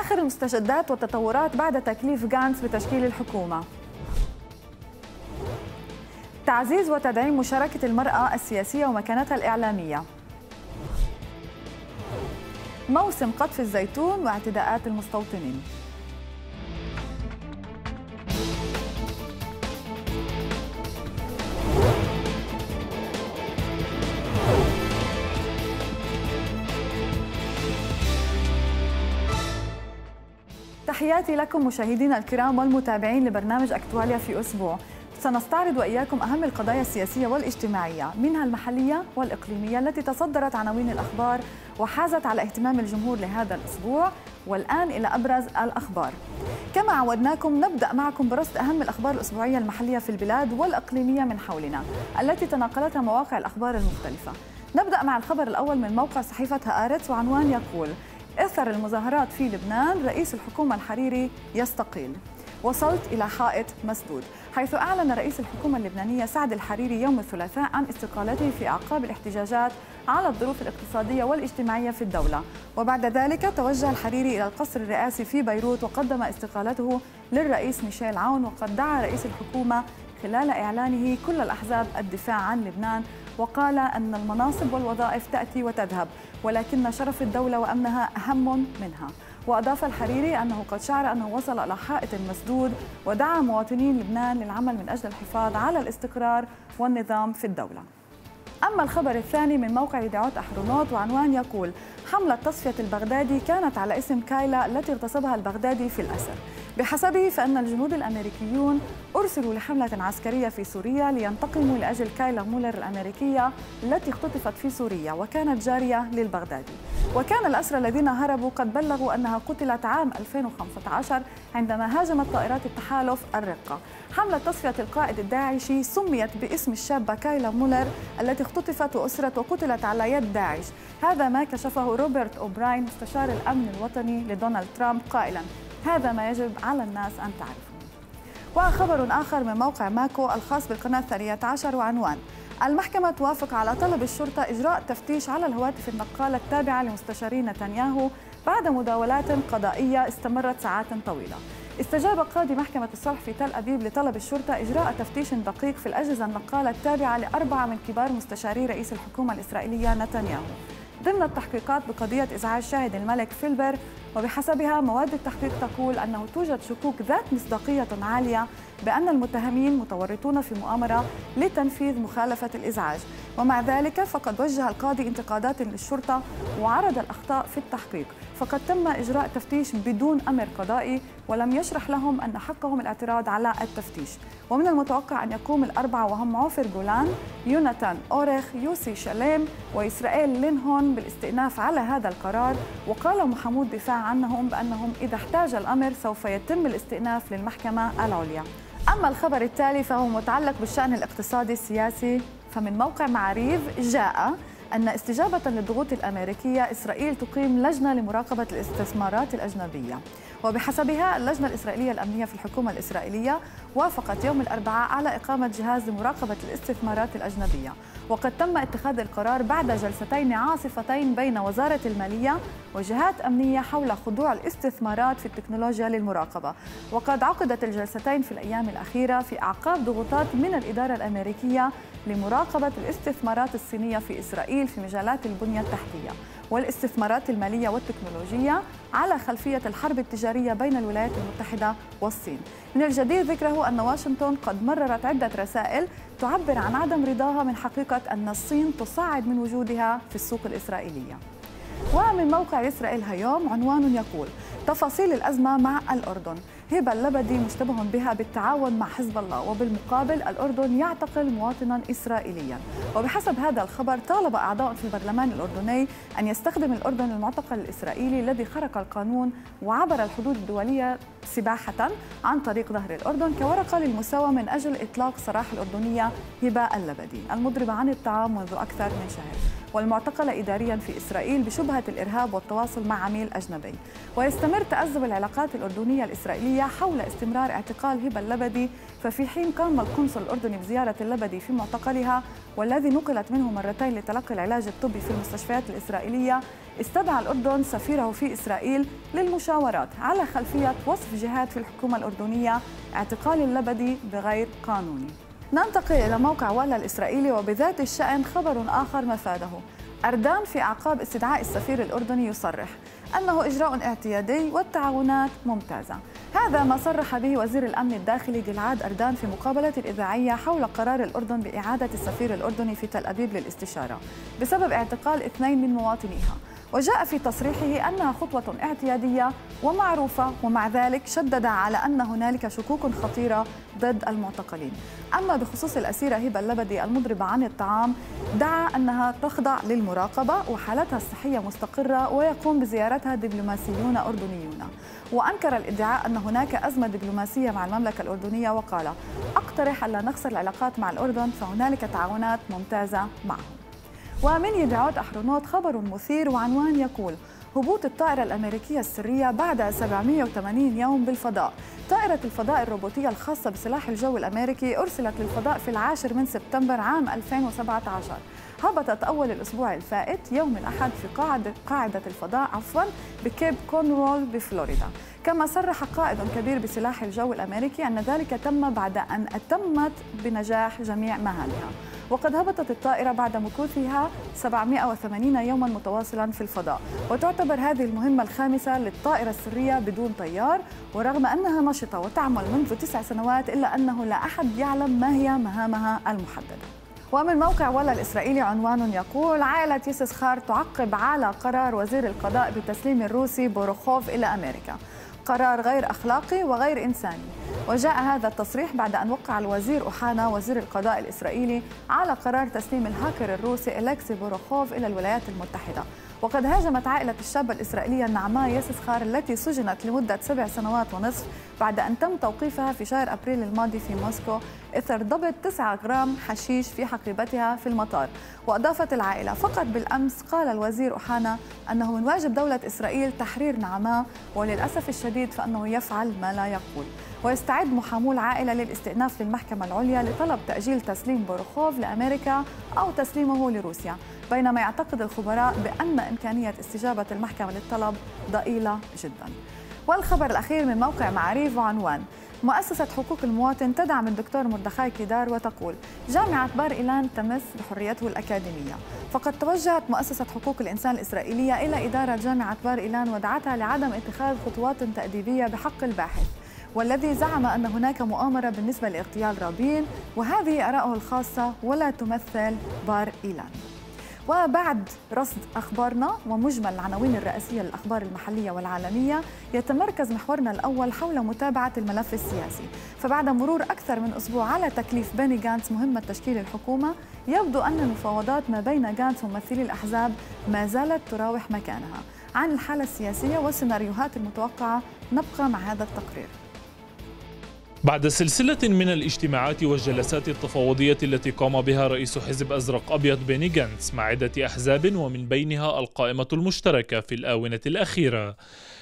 آخر المستجدات والتطورات بعد تكليف غانس بتشكيل الحكومة تعزيز وتدعيم مشاركة المرأة السياسية ومكانتها الإعلامية موسم قطف الزيتون واعتداءات المستوطنين تحياتي لكم مشاهدينا الكرام والمتابعين لبرنامج أكتواليا في أسبوع سنستعرض وإياكم أهم القضايا السياسية والاجتماعية منها المحلية والإقليمية التي تصدرت عناوين الأخبار وحازت على اهتمام الجمهور لهذا الأسبوع والآن إلى أبرز الأخبار كما عودناكم نبدأ معكم برصد أهم الأخبار الأسبوعية المحلية في البلاد والإقليمية من حولنا التي تناقلتها مواقع الأخبار المختلفة نبدأ مع الخبر الأول من موقع صحيفة هآرتس وعنوان يقول إثر المظاهرات في لبنان رئيس الحكومة الحريري يستقيل وصلت إلى حائط مسدود حيث أعلن رئيس الحكومة اللبنانية سعد الحريري يوم الثلاثاء عن استقالته في أعقاب الاحتجاجات على الظروف الاقتصادية والاجتماعية في الدولة وبعد ذلك توجه الحريري إلى القصر الرئاسي في بيروت وقدم استقالته للرئيس ميشيل عون وقد دعا رئيس الحكومة خلال إعلانه كل الأحزاب الدفاع عن لبنان وقال أن المناصب والوظائف تأتي وتذهب ولكن شرف الدولة وأمنها أهم منها وأضاف الحريري أنه قد شعر أنه وصل إلى حائط مسدود ودعا مواطنين لبنان للعمل من أجل الحفاظ على الاستقرار والنظام في الدولة أما الخبر الثاني من موقع دعوت أحرونوت وعنوان يقول حملة تصفية البغدادي كانت على اسم كايلا التي اغتصبها البغدادي في الأسر بحسبه فإن الجنود الأمريكيون أرسلوا لحملة عسكرية في سوريا لينتقموا لأجل كايلا مولر الأمريكية التي اختطفت في سوريا وكانت جارية للبغدادي وكان الأسرى الذين هربوا قد بلغوا أنها قتلت عام 2015 عندما هاجمت طائرات التحالف الرقة حملة تصفية القائد الداعشي سميت باسم الشابة كايلا مولر التي اختطفت وأسرت وقتلت على يد داعش هذا ما كشفه روبرت أوبراين مستشار الأمن الوطني لدونالد ترامب قائلا هذا ما يجب على الناس أن تعرفه وخبر آخر من موقع ماكو الخاص بالقناة الثانية عشر وعنوان المحكمة توافق على طلب الشرطة إجراء تفتيش على الهواتف النقالة التابعة لمستشاري نتنياهو بعد مداولات قضائية استمرت ساعات طويلة استجاب قاضي محكمة الصلح في تل أبيب لطلب الشرطة إجراء تفتيش دقيق في الأجهزة النقالة التابعة لأربعة من كبار مستشاري رئيس الحكومة الإسرائيلية نتنياهو ضمن التحقيقات بقضية إزعاج شاهد الملك فيلبر وبحسبها مواد التحقيق تقول أنه توجد شكوك ذات مصداقية عالية بأن المتهمين متورطون في مؤامرة لتنفيذ مخالفة الإزعاج ومع ذلك فقد وجه القاضي انتقادات للشرطة وعرض الأخطاء في التحقيق فقد تم إجراء تفتيش بدون أمر قضائي ولم يشرح لهم أن حقهم الاعتراض على التفتيش ومن المتوقع أن يقوم الأربعة وهم عوفر جولان يوناتان أوريخ يوسي شليم وإسرائيل لينهون بالاستئناف على هذا القرار وقال محمود دفاع عنهم بأنهم إذا احتاج الأمر سوف يتم الاستئناف للمحكمة العليا أما الخبر التالي فهو متعلق بالشأن الاقتصادي السياسي فمن موقع معاريف جاء أن استجابة للضغوط الأمريكية إسرائيل تقيم لجنة لمراقبة الاستثمارات الأجنبية وبحسبها اللجنة الإسرائيلية الأمنية في الحكومة الإسرائيلية وافقت يوم الأربعاء على إقامة جهاز لمراقبة الاستثمارات الأجنبية وقد تم اتخاذ القرار بعد جلستين عاصفتين بين وزارة المالية وجهات أمنية حول خضوع الاستثمارات في التكنولوجيا للمراقبة وقد عقدت الجلستين في الأيام الأخيرة في أعقاب ضغوطات من الإدارة الأمريكية لمراقبة الاستثمارات الصينية في إسرائيل في مجالات البنية التحتية والاستثمارات المالية والتكنولوجية على خلفية الحرب التجارية بين الولايات المتحدة والصين من الجدير ذكره أن واشنطن قد مررت عدة رسائل تعبر عن عدم رضاها من حقيقة أن الصين تصعد من وجودها في السوق الإسرائيلية ومن موقع إسرائيل هيوم عنوان يقول تفاصيل الأزمة مع الأردن هبه اللبدي مشتبه بها بالتعاون مع حزب الله وبالمقابل الأردن يعتقل مواطنا إسرائيليا وبحسب هذا الخبر طالب أعضاء في البرلمان الأردني أن يستخدم الأردن المعتقل الإسرائيلي الذي خرق القانون وعبر الحدود الدولية سباحة عن طريق نهر الأردن كورقة للمساواة من أجل إطلاق سراح الأردنية هبة اللبدي المضربة عن الطعام منذ أكثر من شهر والمعتقلة إداريا في إسرائيل بشبهة الإرهاب والتواصل مع عميل أجنبي ويستمر تأزم العلاقات الأردنية الإسرائيلية حول استمرار اعتقال هبة اللبدي ففي حين قام القنصل الأردني بزيارة اللبدي في معتقلها والذي نقلت منه مرتين لتلقي العلاج الطبي في المستشفيات الإسرائيلية استدعى الأردن سفيره في إسرائيل للمشاورات على خلفية وصف جهات في الحكومة الأردنية اعتقال اللبدي بغير قانوني ننتقل إلى موقع والا الإسرائيلي وبذات الشأن خبر آخر مفاده أردان في أعقاب استدعاء السفير الأردني يصرح أنه إجراء اعتيادي والتعاونات ممتازة هذا ما صرح به وزير الأمن الداخلي جلعاد أردان في مقابلة الإذاعية حول قرار الأردن بإعادة السفير الأردني في تل أبيب للاستشارة بسبب اعتقال اثنين من مواطنيها وجاء في تصريحه أنها خطوة اعتيادية ومعروفة ومع ذلك شدد على أن هنالك شكوك خطيرة ضد المعتقلين أما بخصوص الأسيرة هبة اللبدي المضربة عن الطعام دعا أنها تخضع للمراقبة وحالتها الصحية مستقرة ويقوم بزيارتها دبلوماسيون أردنيون وأنكر الادعاء أن هناك أزمة دبلوماسية مع المملكة الأردنية وقال أقترح ألا نخسر العلاقات مع الأردن فهنالك تعاونات ممتازة معهم ومن يدعوت أحرنوت خبر مثير وعنوان يقول هبوط الطائرة الأمريكية السرية بعد 780 يوم بالفضاء طائرة الفضاء الروبوتية الخاصة بسلاح الجو الأمريكي أرسلت للفضاء في العاشر من سبتمبر عام 2017 هبطت أول الأسبوع الفائت يوم الأحد في قاعدة, قاعدة الفضاء عفوا بكيب كونرول بفلوريدا كما صرح قائد كبير بسلاح الجو الأمريكي أن ذلك تم بعد أن أتمت بنجاح جميع مهامها وقد هبطت الطائرة بعد مكوثها 780 يوما متواصلا في الفضاء وتعتبر هذه المهمة الخامسة للطائرة السرية بدون طيار ورغم أنها نشطة وتعمل منذ تسع سنوات إلا أنه لا أحد يعلم ما هي مهامها المحددة ومن موقع ولا الإسرائيلي عنوان يقول عائلة يسسخار تعقب على قرار وزير القضاء بتسليم الروسي بوروخوف إلى أمريكا قرار غير أخلاقي وغير إنساني وجاء هذا التصريح بعد أن وقع الوزير أوحانا وزير القضاء الإسرائيلي على قرار تسليم الهاكر الروسي أليكسي بوروخوف إلى الولايات المتحدة وقد هاجمت عائلة الشابة الإسرائيلية النعماء ياسس خار التي سجنت لمدة سبع سنوات ونصف بعد أن تم توقيفها في شهر أبريل الماضي في موسكو إثر ضبط 9 غرام حشيش في حقيبتها في المطار وأضافت العائلة فقط بالأمس قال الوزير أحانا أنه من واجب دولة إسرائيل تحرير نعماء وللأسف الشديد فأنه يفعل ما لا يقول ويستعد محامو العائلة للاستئناف للمحكمة العليا لطلب تأجيل تسليم بوروخوف لأمريكا أو تسليمه لروسيا بينما يعتقد الخبراء بأن إمكانية استجابة المحكمة للطلب ضئيلة جدا والخبر الأخير من موقع معاريف وعنوان مؤسسة حقوق المواطن تدعم الدكتور مردخاي كيدار وتقول جامعة بار إيلان تمس بحريته الأكاديمية فقد توجهت مؤسسة حقوق الإنسان الإسرائيلية إلى إدارة جامعة بار إيلان ودعتها لعدم اتخاذ خطوات تأديبية بحق الباحث والذي زعم أن هناك مؤامرة بالنسبة لاغتيال رابين وهذه آراءه الخاصة ولا تمثل بار إيلان وبعد رصد أخبارنا ومجمل العناوين الرئاسية للأخبار المحلية والعالمية يتمركز محورنا الأول حول متابعة الملف السياسي فبعد مرور أكثر من أسبوع على تكليف بيني جانس مهمة تشكيل الحكومة يبدو أن المفاوضات ما بين جانس وممثلي الأحزاب ما زالت تراوح مكانها عن الحالة السياسية والسيناريوهات المتوقعة نبقى مع هذا التقرير بعد سلسلة من الاجتماعات والجلسات التفاوضية التي قام بها رئيس حزب أزرق أبيض بيني جانتس مع عدة أحزاب ومن بينها القائمة المشتركة في الآونة الأخيرة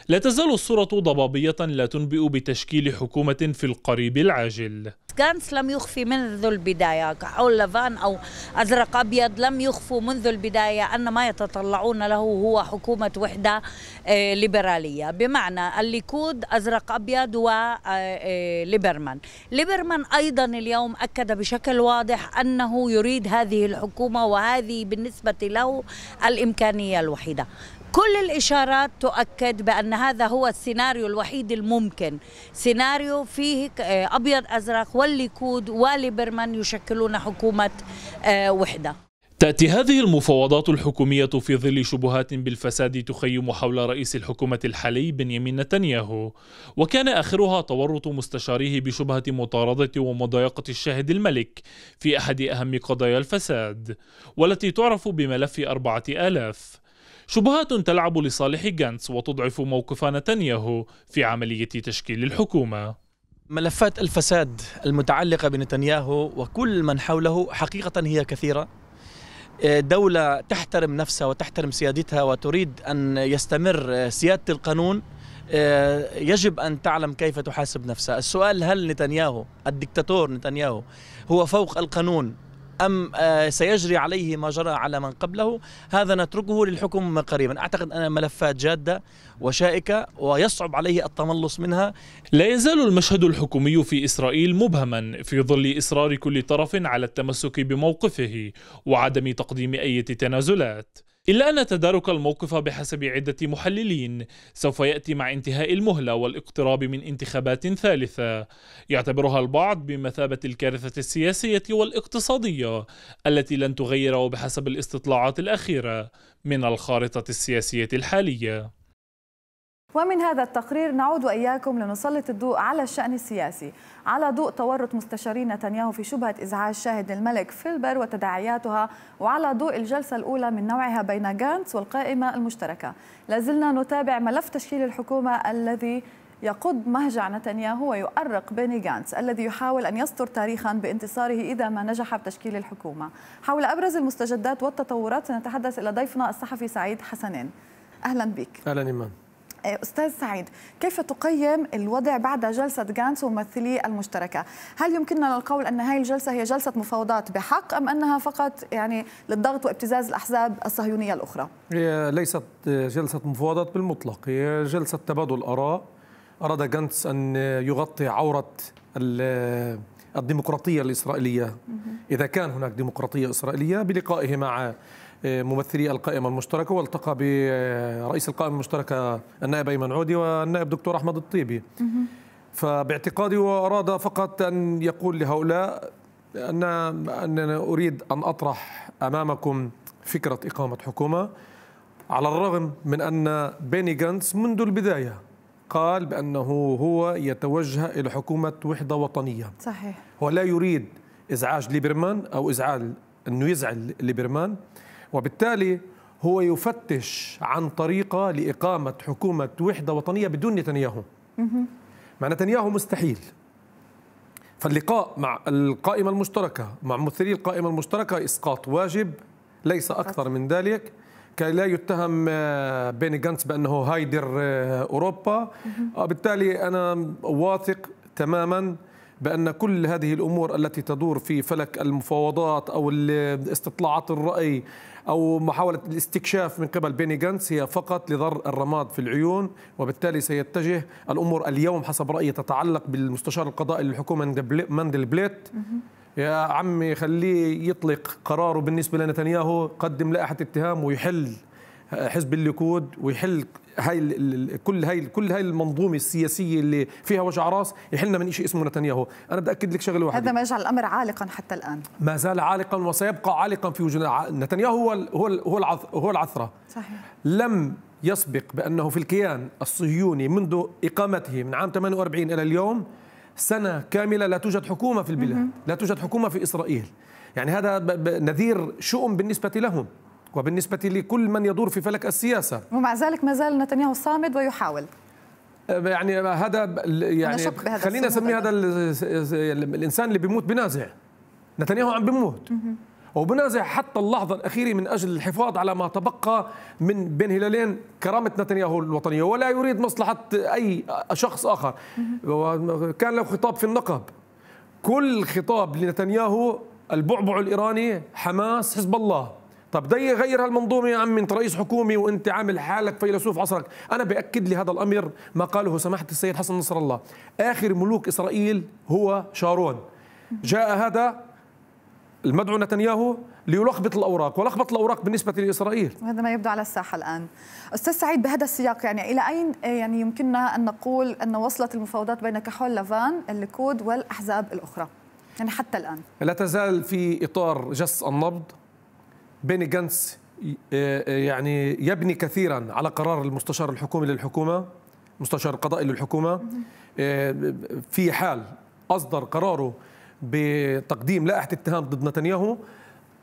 لا تزال الصورة ضبابية لا تنبئ بتشكيل حكومة في القريب العاجل غانس لم يخفي منذ البداية كحول لفان أو أزرق أبيض لم يخفوا منذ البداية أن ما يتطلعون له هو حكومة وحدة آه، ليبرالية بمعنى الليكود أزرق أبيض وليبرمان آه، آه، ليبرمان أيضا اليوم أكد بشكل واضح أنه يريد هذه الحكومة وهذه بالنسبة له الإمكانية الوحيدة كل الإشارات تؤكد بأن هذا هو السيناريو الوحيد الممكن سيناريو فيه آه، أبيض أزرق والليكود وليبرمان يشكلون حكومة آه، وحدة تأتي هذه المفاوضات الحكومية في ظل شبهات بالفساد تخيم حول رئيس الحكومة الحالي بنيامين نتنياهو وكان آخرها تورط مستشاريه بشبهة مطاردة ومضايقة الشاهد الملك في أحد أهم قضايا الفساد والتي تعرف بملف أربعة آلاف شبهات تلعب لصالح غانتس وتضعف موقف نتنياهو في عملية تشكيل الحكومة ملفات الفساد المتعلقة بنتنياهو وكل من حوله حقيقة هي كثيرة دولة تحترم نفسها وتحترم سيادتها وتريد أن يستمر سيادة القانون يجب أن تعلم كيف تحاسب نفسها السؤال هل نتنياهو الدكتاتور نتنياهو هو فوق القانون أم آه، سيجري عليه ما جرى على من قبله هذا نتركه للحكم قريبا أعتقد أن ملفات جادة وشائكة ويصعب عليه التملص منها لا يزال المشهد الحكومي في إسرائيل مبهما في ظل إصرار كل طرف على التمسك بموقفه وعدم تقديم أي تنازلات إلا أن تدارك الموقف بحسب عدة محللين سوف يأتي مع انتهاء المهلة والاقتراب من انتخابات ثالثة يعتبرها البعض بمثابة الكارثة السياسية والاقتصادية التي لن تغير بحسب الاستطلاعات الأخيرة من الخارطة السياسية الحالية ومن هذا التقرير نعود وإياكم لنسلط الضوء على الشأن السياسي على ضوء تورط مستشارين نتنياهو في شبهة إزعاج شاهد الملك فيلبر وتداعياتها وعلى ضوء الجلسة الأولى من نوعها بين غانتس والقائمة المشتركة لازلنا نتابع ملف تشكيل الحكومة الذي يقض مهجع نتنياهو ويؤرق بيني غانتس الذي يحاول أن يستر تاريخا بانتصاره إذا ما نجح بتشكيل الحكومة حول أبرز المستجدات والتطورات سنتحدث إلى ضيفنا الصحفي سعيد حسنين أهلا بك أهلا إيمان آه، أستاذ سعيد كيف تقيم الوضع بعد جلسة جانس وممثلي المشتركة هل يمكننا القول أن هذه الجلسة هي جلسة مفاوضات بحق أم أنها فقط يعني للضغط وابتزاز الأحزاب الصهيونية الأخرى هي ليست جلسة مفاوضات بالمطلق هي جلسة تبادل آراء أراد جانس أن يغطي عورة الديمقراطية الإسرائيلية إذا كان هناك ديمقراطية إسرائيلية بلقائه مع ممثلي القائمة المشتركة والتقى برئيس القائمة المشتركة النائب أيمن عودي والنائب دكتور أحمد الطيبي فباعتقادي هو أراد فقط أن يقول لهؤلاء أن أننا أريد أن أطرح أمامكم فكرة إقامة حكومة على الرغم من أن بيني جانس منذ البداية قال بأنه هو يتوجه إلى حكومة وحدة وطنية صحيح هو لا يريد إزعاج ليبرمان أو إزعال أنه يزعل ليبرمان وبالتالي هو يفتش عن طريقة لإقامة حكومة وحدة وطنية بدون نتنياهو مع نتنياهو مستحيل فاللقاء مع القائمة المشتركة مع ممثلي القائمة المشتركة إسقاط واجب ليس أكثر من ذلك كي لا يتهم آه، بيني جانس بأنه هايدر آه، أوروبا وبالتالي آه، أنا واثق تماما بأن كل هذه الأمور التي تدور في فلك المفاوضات أو استطلاعات الرأي أو محاولة الاستكشاف من قبل بيني جانس هي فقط لضر الرماد في العيون وبالتالي سيتجه الأمور اليوم حسب رأيي تتعلق بالمستشار القضائي للحكومة ماندل بليت يا عمي خليه يطلق قراره بالنسبة لنتنياهو قدم لائحة اتهام ويحل حزب الليكود ويحل هاي كل هاي كل هاي المنظومه السياسيه اللي فيها وجع راس يحلنا من شيء اسمه نتنياهو انا بدي اكد لك شغله واحده هذا ما يجعل الامر عالقا حتى الان ما زال عالقا وسيبقى عالقا في وجود نتنياهو هو هو هو, هو العثره صحيح لم يسبق بانه في الكيان الصهيوني منذ اقامته من عام 48 الى اليوم سنه كامله لا توجد حكومه في البلاد لا توجد حكومه في اسرائيل يعني هذا نذير شؤم بالنسبه لهم وبالنسبة لكل من يدور في فلك السياسة ومع ذلك ما زال نتنياهو صامد ويحاول أه، يعني هذا يعني خلينا نسمي هذا الانسان اللي بيموت بنازع نتنياهو عم بيموت وبنازع حتى اللحظة الأخيرة من أجل الحفاظ على ما تبقى من بين هلالين كرامة نتنياهو الوطنية ولا يريد مصلحة أي شخص آخر كان له خطاب في النقب كل خطاب لنتنياهو البعبع الإيراني حماس حزب الله طب ده يغير هالمنظومه يا عم انت رئيس حكومه وانت عامل حالك فيلسوف عصرك انا باكد لي هذا الامر ما قاله سماحه السيد حسن نصر الله اخر ملوك اسرائيل هو شارون جاء هذا المدعو نتنياهو ليلخبط الاوراق ولخبط الاوراق بالنسبه لاسرائيل هذا ما يبدو على الساحه الان استاذ سعيد بهذا السياق يعني الى اين إيه يعني يمكننا ان نقول ان وصلت المفاوضات بين كحول لافان الليكود والاحزاب الاخرى يعني حتى الان لا تزال في اطار جس النبض بيني جانس آه، آه، يعني يبني كثيرا على قرار المستشار الحكومي للحكومه مستشار القضاء للحكومه آه، في حال اصدر قراره بتقديم لائحه اتهام ضد نتنياهو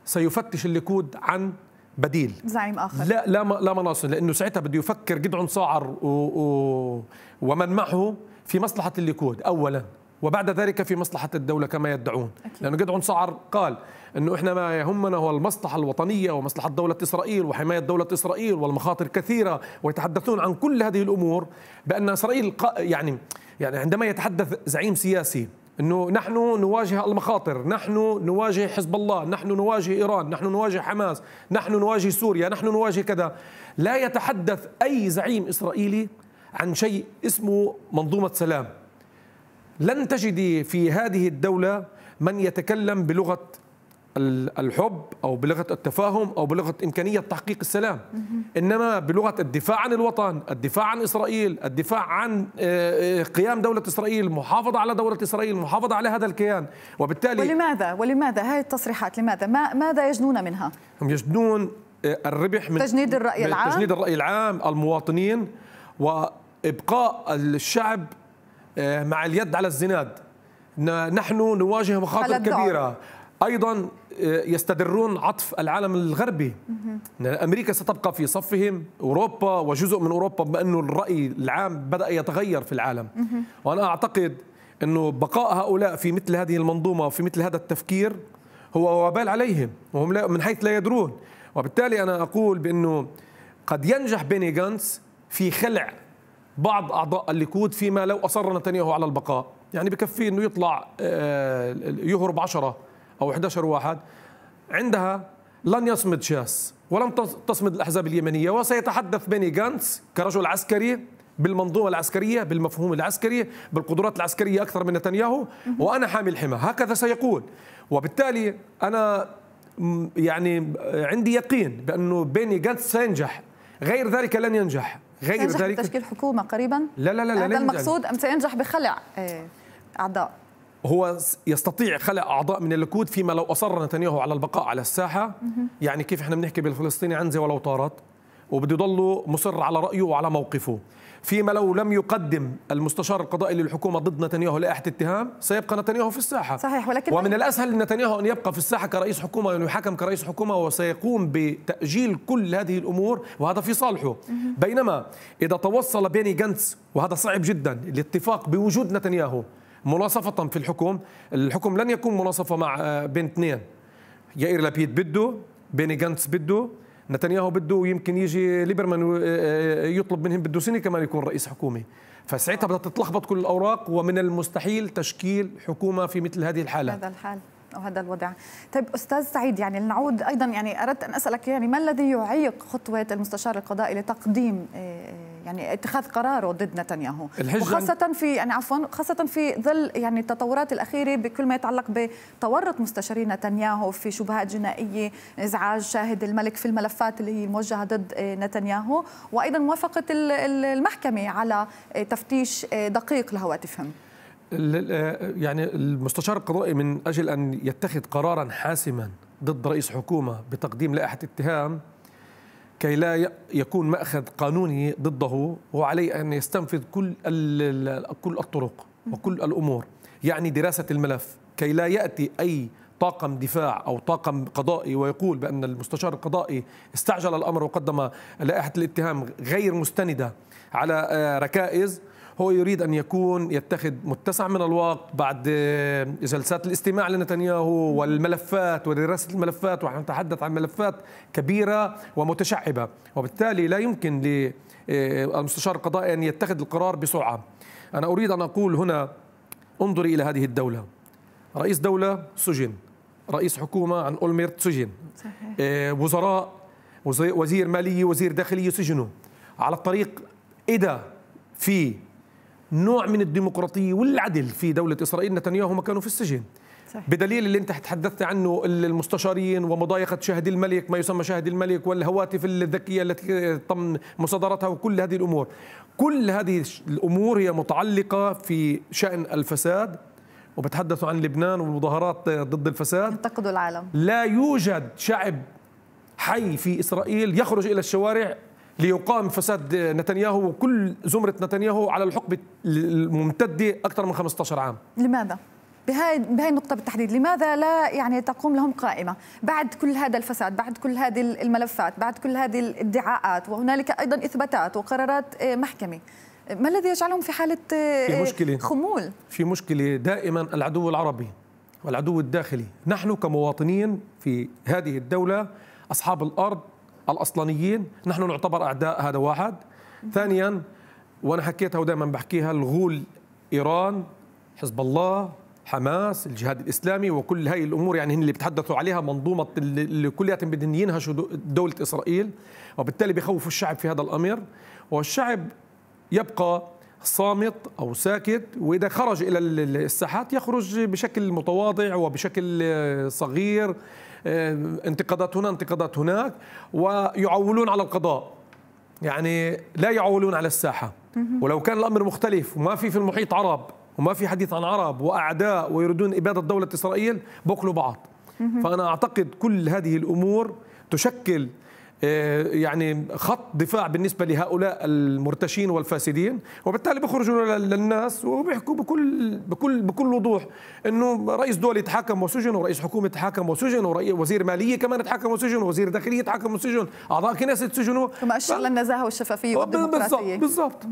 سيفتش الليكود عن بديل زعيم اخر لا لا لا مناص لانه ساعتها بده يفكر جدعون صاعر و و ومن معه في مصلحه الليكود اولا وبعد ذلك في مصلحة الدولة كما يدعون أكيد. لأن جدعون سعر قال أنه إحنا ما يهمنا هو المصلحة الوطنية ومصلحة دولة إسرائيل وحماية دولة إسرائيل والمخاطر كثيرة ويتحدثون عن كل هذه الأمور بأن إسرائيل يعني يعني عندما يتحدث زعيم سياسي انه نحن نواجه المخاطر، نحن نواجه حزب الله، نحن نواجه ايران، نحن نواجه حماس، نحن نواجه سوريا، نحن نواجه كذا، لا يتحدث اي زعيم اسرائيلي عن شيء اسمه منظومه سلام، لن تجدي في هذه الدولة من يتكلم بلغة الحب أو بلغة التفاهم أو بلغة إمكانية تحقيق السلام إنما بلغة الدفاع عن الوطن الدفاع عن إسرائيل الدفاع عن آه، آه، قيام دولة إسرائيل محافظة على دولة إسرائيل محافظة على هذا الكيان وبالتالي ولماذا ولماذا هذه التصريحات لماذا ما ماذا يجنون منها هم يجنون آه، الربح من تجنيد الرأي العام تجنيد الرأي العام المواطنين وإبقاء الشعب آه، مع اليد على الزناد نحن نواجه مخاطر كبيرة أيضا آه، يستدرون عطف العالم الغربي أمريكا ستبقى في صفهم أوروبا وجزء من أوروبا بما أنه الرأي العام بدأ يتغير في العالم وأنا أعتقد أنه بقاء هؤلاء في مثل هذه المنظومة وفي مثل هذا التفكير هو وبال عليهم وهم من حيث لا يدرون وبالتالي أنا أقول بأنه قد ينجح بيني جانس في خلع بعض أعضاء الليكود فيما لو أصر نتنياهو على البقاء يعني بكفي أنه يطلع آه، يهرب عشرة أو 11 واحد عندها لن يصمد شاس ولن تصمد الأحزاب اليمنية وسيتحدث بني جانس كرجل عسكري بالمنظومة العسكرية بالمفهوم العسكري بالقدرات العسكرية أكثر من نتنياهو وأنا حامي الحمى هكذا سيقول وبالتالي أنا يعني عندي يقين بأنه بيني جانس سينجح غير ذلك لن ينجح غير ذلك تشكيل حكومه قريبا لا لا لا, لا يعني هذا المقصود ام سينجح بخلع آه، اعضاء هو يستطيع خلع اعضاء من الليكود فيما لو اصر نتنياهو على البقاء على الساحه يعني كيف احنا بنحكي بالفلسطيني عنزه ولو طارت وبده يضله مصر على رأيه وعلى موقفه فيما لو لم يقدم المستشار القضائي للحكومة ضد نتنياهو لائحة اتهام سيبقى نتنياهو في الساحة صحيح ولكن ومن الأسهل لنتنياهو أن يبقى في الساحة كرئيس حكومة وأن يحاكم كرئيس حكومة وسيقوم بتأجيل كل هذه الأمور وهذا في صالحه بينما إذا توصل بيني جنس وهذا صعب جدا الاتفاق بوجود نتنياهو مناصفة في الحكم الحكم لن يكون مناصفة مع آه، بين اثنين يائر لابيد بده بيني جنس بده نتنياهو بده يمكن يجي ليبرمان آه، آه، يطلب منهم بده سنه كمان يكون رئيس حكومه فساعتها بدها تتلخبط كل الاوراق ومن المستحيل تشكيل حكومه في مثل هذه الحاله هذا الحال وهذا الوضع طيب أستاذ سعيد يعني لنعود أيضا يعني أردت أن أسألك يعني ما الذي يعيق خطوة المستشار القضائي لتقديم آه، يعني اتخاذ قراره ضد نتنياهو وخاصة في يعني عفوا خاصة في ظل يعني التطورات الأخيرة بكل ما يتعلق بتورط مستشاري نتنياهو في شبهات جنائية إزعاج شاهد الملك في الملفات اللي هي موجهه ضد آه، نتنياهو وأيضا موافقة المحكمة على آه، تفتيش دقيق لهواتفهم يعني المستشار القضائي من اجل ان يتخذ قرارا حاسما ضد رئيس حكومه بتقديم لائحه اتهام كي لا يكون ماخذ قانوني ضده وعليه ان يستنفذ كل كل الطرق وكل الامور يعني دراسه الملف كي لا ياتي اي طاقم دفاع او طاقم قضائي ويقول بان المستشار القضائي استعجل الامر وقدم لائحه الاتهام غير مستنده على آه، ركائز هو يريد أن يكون يتخذ متسع من الوقت بعد آه، جلسات الاستماع لنتنياهو والملفات ودراسة الملفات ونحن نتحدث عن ملفات كبيرة ومتشعبة وبالتالي لا يمكن للمستشار آه، القضائي أن يتخذ القرار بسرعة أنا أريد أن أقول هنا انظري إلى هذه الدولة رئيس دولة سجن رئيس حكومة عن أولميرت سجن صحيح. آه، وزراء وزير مالية وزير داخلية سجنوا على الطريق إذا في نوع من الديمقراطيه والعدل في دوله اسرائيل نتنياهو ما كانوا في السجن صحيح. بدليل اللي انت تحدثت عنه المستشارين ومضايقه شاهد الملك ما يسمى شاهد الملك والهواتف الذكيه التي تم مصادرتها وكل هذه الامور كل هذه الامور هي متعلقه في شان الفساد وبتحدثوا عن لبنان والمظاهرات ضد الفساد ينتقدوا العالم لا يوجد شعب حي في اسرائيل يخرج الى الشوارع ليقام فساد نتنياهو وكل زمرة نتنياهو على الحقبة الممتدة أكثر من 15 عام لماذا؟ بهاي بهاي النقطة بالتحديد، لماذا لا يعني تقوم لهم قائمة؟ بعد كل هذا الفساد، بعد كل هذه الملفات، بعد كل هذه الادعاءات، وهنالك أيضا إثباتات وقرارات آه، محكمة، آه، ما الذي يجعلهم في حالة آه، في مشكلة خمول؟ في مشكلة دائما العدو العربي والعدو الداخلي، نحن كمواطنين في هذه الدولة أصحاب الأرض الاصلانيين نحن نعتبر اعداء هذا واحد ثانيا وانا حكيتها ودائما بحكيها الغول ايران حزب الله حماس الجهاد الاسلامي وكل هاي الامور يعني هن اللي بتحدثوا عليها منظومه اللي كلياتهم بدهم ينهشوا دوله اسرائيل وبالتالي بخوفوا الشعب في هذا الامر والشعب يبقى صامت او ساكت واذا خرج الى الساحات يخرج بشكل متواضع وبشكل آه، صغير آه، انتقادات هنا انتقادات هناك ويعولون على القضاء يعني لا يعولون على الساحة ولو كان الأمر مختلف وما في في المحيط عرب وما في حديث عن عرب وأعداء ويريدون إبادة دولة إسرائيل بقلوا بعض فأنا أعتقد كل هذه الأمور تشكل آه، يعني خط دفاع بالنسبه لهؤلاء المرتشين والفاسدين وبالتالي بيخرجوا للناس وبيحكوا بكل بكل بكل وضوح انه رئيس دولة تحاكم وسجن ورئيس حكومه تحاكم وسجن ووزير ماليه كمان تحاكم وسجن ووزير داخليه تحاكم وسجن اعضاء كنيسه سجنوا مؤشر ف... للنزاهه والشفافيه آه، والديمقراطيه بالضبط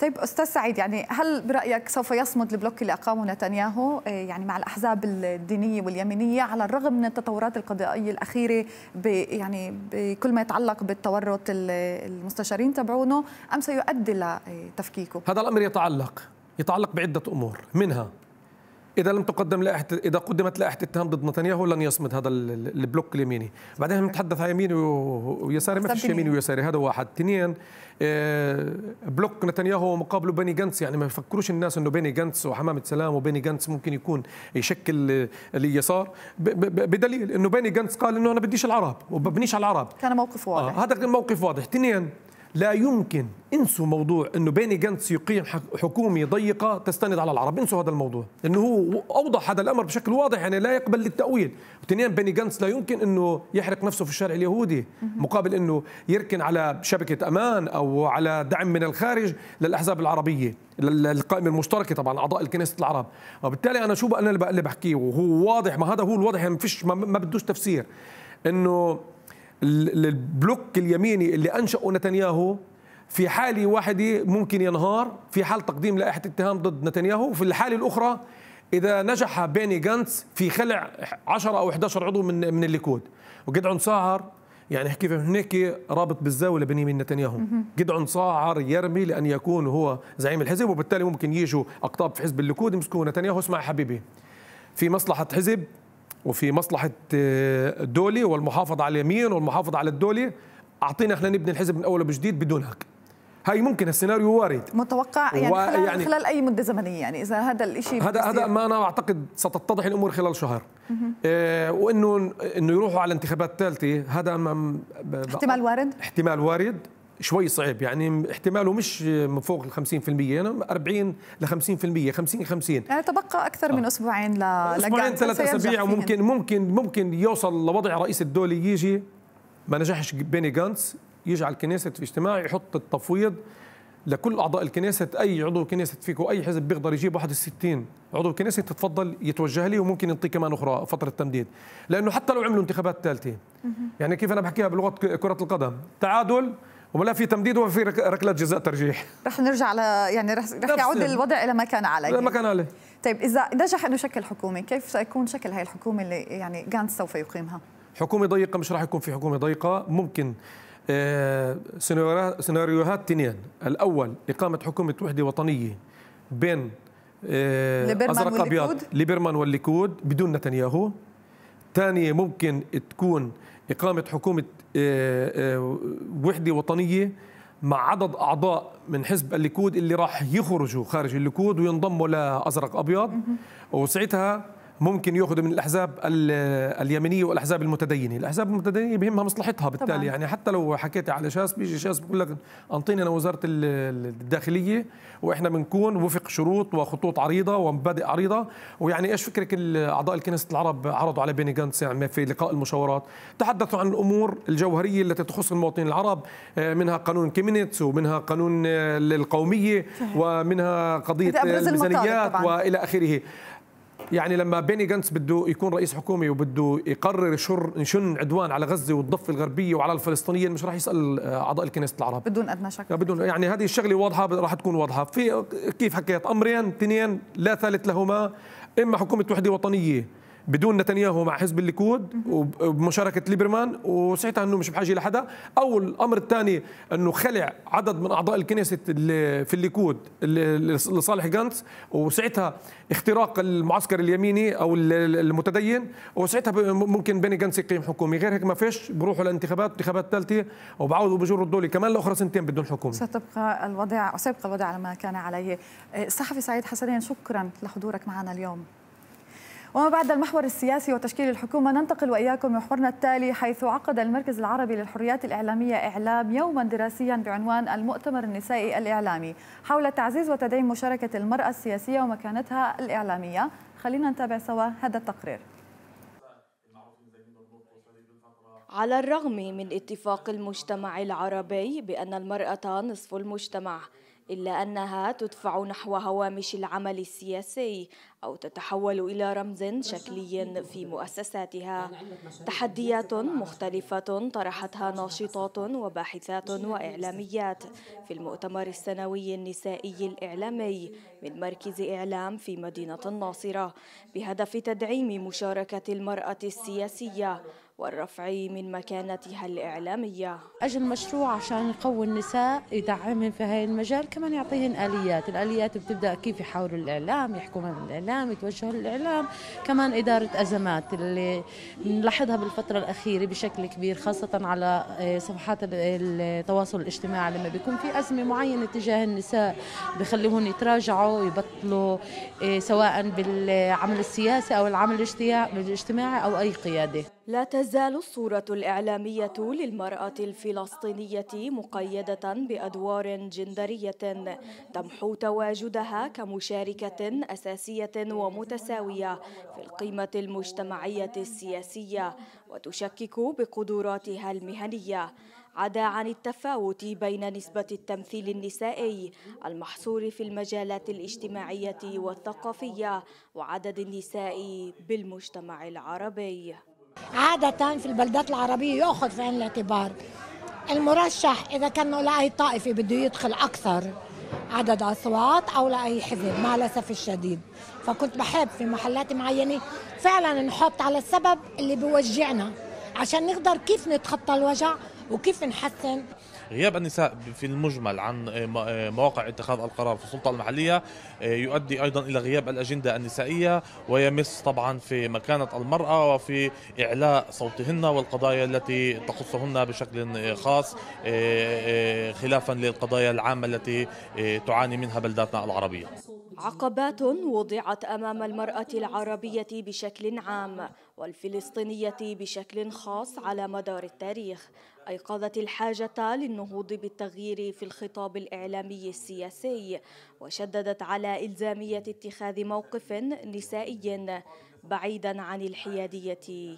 طيب استاذ سعيد يعني هل برايك سوف يصمد البلوك اللي اقامه نتنياهو آه، يعني مع الاحزاب الدينيه واليمينيه على الرغم من التطورات القضائيه الاخيره ب... يعني بكل فيما يتعلق بالتورط المستشارين تبعونه أم سيؤدي لتفكيكه هذا الأمر يتعلق يتعلق بعدة أمور منها اذا لم تقدم لائحه اذا قدمت لائحه اتهام ضد نتنياهو لن يصمد هذا البلوك اليميني بعدين نتحدث عن يمين ويساري ما فيش يمين ويساري هذا واحد اثنين آه، بلوك نتنياهو ومقابله بني جنس يعني ما يفكروش الناس انه بني جنس وحمامه سلام وبني جنس ممكن يكون يشكل آه، اليسار بدليل انه بني جنس قال انه انا بديش العرب وببنيش على العرب كان موقف واضح آه هذا موقف واضح اثنين لا يمكن انسوا موضوع انه بيني جنتس يقيم حكومه ضيقه تستند على العرب انسوا هذا الموضوع لانه هو اوضح هذا الامر بشكل واضح يعني لا يقبل للتاويل اثنين بيني جنتس لا يمكن انه يحرق نفسه في الشارع اليهودي مقابل انه يركن على شبكه امان او على دعم من الخارج للاحزاب العربيه للقائمه المشتركه طبعا اعضاء الكنيسه العرب وبالتالي انا شو بقى انا اللي بحكيه وهو واضح ما هذا هو الواضح يعني ما فيش ما بدوش تفسير انه البلوك اليميني اللي انشاه نتنياهو في حاله واحده ممكن ينهار في حال تقديم لائحه اتهام ضد نتنياهو وفي الحاله الاخرى اذا نجح بيني جانتس في خلع 10 او 11 عضو من من الليكود وجدعون صاعر يعني كيف هناك رابط بالزاويه من نتنياهو جدعون صاعر يرمي لان يكون هو زعيم الحزب وبالتالي ممكن يجوا اقطاب في حزب الليكود يمسكوا نتنياهو اسمع حبيبي في مصلحه حزب وفي مصلحه الدولي آه، والمحافظه على اليمين والمحافظه على الدولي اعطينا احنا نبني الحزب من اول وجديد بدون هك هاي ممكن السيناريو وارد متوقع يعني, خلال, يعني خلال اي مده زمنيه يعني اذا هذا الشيء هذا هذا ما انا اعتقد ستتضح الامور خلال شهر إيه وانه انه يروحوا على انتخابات ثالثه هذا ما احتمال وارد احتمال وارد شوي صعب يعني احتماله مش من فوق ال 50% أنا 40 ل 50% 50 50 يعني تبقى اكثر من آه. اسبوعين ل اسبوعين ثلاث اسابيع وممكن ممكن ممكن يوصل لوضع رئيس الدوله يجي ما نجحش بيني جانس على الكنيسة في اجتماع يحط التفويض لكل اعضاء الكنيسة اي عضو كنيسة فيكو اي حزب بيقدر يجيب 61 عضو كنيسة تتفضل يتوجه لي وممكن ينطيه كمان اخرى فترة تمديد لانه حتى لو عملوا انتخابات ثالثة يعني كيف انا بحكيها بلغة كرة القدم تعادل ولا في تمديد ولا في ركله جزاء ترجيح رح نرجع على يعني رح, رح يعود الوضع الى ما كان عليه الى ما كان عليه طيب اذا نجح انه يشكل حكومه كيف سيكون شكل هاي الحكومه اللي يعني غانتس سوف يقيمها حكومه ضيقه مش راح يكون في حكومه ضيقه ممكن آه، سيناريوهات تنين الاول اقامه حكومه وحده وطنيه بين آه، ازرق ابيض ليبرمان والليكود بدون نتنياهو ثانيه ممكن تكون اقامه حكومه وحده وطنيه مع عدد اعضاء من حزب الليكود اللي راح يخرجوا خارج الليكود وينضموا لازرق ابيض وساعتها ممكن ياخذوا من الاحزاب اليمينيه والاحزاب المتدينه، الاحزاب المتدينه بهمها مصلحتها بالتالي طبعاً. يعني حتى لو حكيت على شاس بيجي شاس بيقول لك انطيني انا وزاره الداخليه واحنا بنكون وفق شروط وخطوط عريضه ومبادئ عريضه ويعني ايش فكرك اعضاء الكنيسه العرب عرضوا على بيني جانتس يعني في لقاء المشاورات تحدثوا عن الامور الجوهريه التي تخص المواطنين العرب آه، منها قانون كيمينتس ومنها قانون القوميه آه، ومنها قضيه الميزانيات والى اخره يعني لما بيني جنس بده يكون رئيس حكومه وبده يقرر شر شن عدوان على غزه والضفه الغربيه وعلى الفلسطينيين مش راح يسال آه، اعضاء الكنيسه العرب بدون ادنى شك بدون يعني هذه الشغله واضحه راح تكون واضحه في كيف حكيت امرين اثنين لا ثالث لهما اما حكومه وحده وطنيه بدون نتنياهو مع حزب الليكود وبمشاركه ليبرمان وساعتها انه مش بحاجه لحدا او الامر الثاني انه خلع عدد من اعضاء الكنيسه اللي في الليكود اللي لصالح جانتس وساعتها اختراق المعسكر اليميني او المتدين وساعتها ممكن بيني جانتس يقيم حكومه غير هيك ما فيش بروحوا لانتخابات انتخابات ثالثه وبعوضوا بجروا الدولي كمان لاخرى سنتين بدون حكومه ستبقى الوضع سيبقى الوضع على ما كان عليه الصحفي إيه، سعيد حسنين شكرا لحضورك معنا اليوم وما بعد المحور السياسي وتشكيل الحكومة ننتقل وإياكم محورنا التالي حيث عقد المركز العربي للحريات الإعلامية إعلام يوما دراسيا بعنوان المؤتمر النسائي الإعلامي حول تعزيز وتدعيم مشاركة المرأة السياسية ومكانتها الإعلامية خلينا نتابع سوا هذا التقرير على الرغم من اتفاق المجتمع العربي بأن المرأة نصف المجتمع إلا أنها تدفع نحو هوامش العمل السياسي أو تتحول إلى رمز شكلي في مؤسساتها تحديات مختلفة طرحتها ناشطات وباحثات وإعلاميات في المؤتمر السنوي النسائي الإعلامي من مركز إعلام في مدينة الناصرة بهدف تدعيم مشاركة المرأة السياسية والرفع من مكانتها الإعلامية أجل مشروع عشان يقوي النساء يدعمهم في هاي المجال كمان يعطيهن آليات الآليات بتبدأ كيف يحاوروا الإعلام يحكوا الإعلام يتوجهوا للإعلام كمان إدارة أزمات اللي نلاحظها بالفترة الأخيرة بشكل كبير خاصة على آه، صفحات التواصل الاجتماعي لما بيكون في أزمة معينة تجاه النساء بخليهم يتراجعوا يبطلوا آه، سواء بالعمل السياسي أو العمل الاجتماعي أو أي قيادة لا تزال الصورة الإعلامية للمرأة الفلسطينية مقيدة بأدوار جندرية تمحو تواجدها كمشاركة أساسية ومتساوية في القيمة المجتمعية السياسية وتشكك بقدراتها المهنية عدا عن التفاوت بين نسبة التمثيل النسائي المحصور في المجالات الاجتماعية والثقافية وعدد النساء بالمجتمع العربي عادة في البلدات العربية يأخذ في عين الاعتبار المرشح إذا كان لأي طائفة بده يدخل أكثر عدد أصوات أو لأي حزب مع الأسف الشديد فكنت بحب في محلات معينة فعلا نحط على السبب اللي بيوجعنا عشان نقدر كيف نتخطى الوجع وكيف نحسن غياب النساء في المجمل عن آه، آه، مواقع اتخاذ القرار في السلطة المحلية آه، يؤدي أيضا إلى غياب الأجندة النسائية ويمس طبعا في مكانة المرأة وفي إعلاء صوتهن والقضايا التي تخصهن بشكل خاص خلافا للقضايا العامة التي تعاني منها بلداتنا العربية عقبات وضعت امام المراه العربيه بشكل عام والفلسطينيه بشكل خاص على مدار التاريخ أيقظت الحاجة للنهوض بالتغيير في الخطاب الإعلامي السياسي وشددت على إلزامية اتخاذ موقف نسائي بعيدا عن الحيادية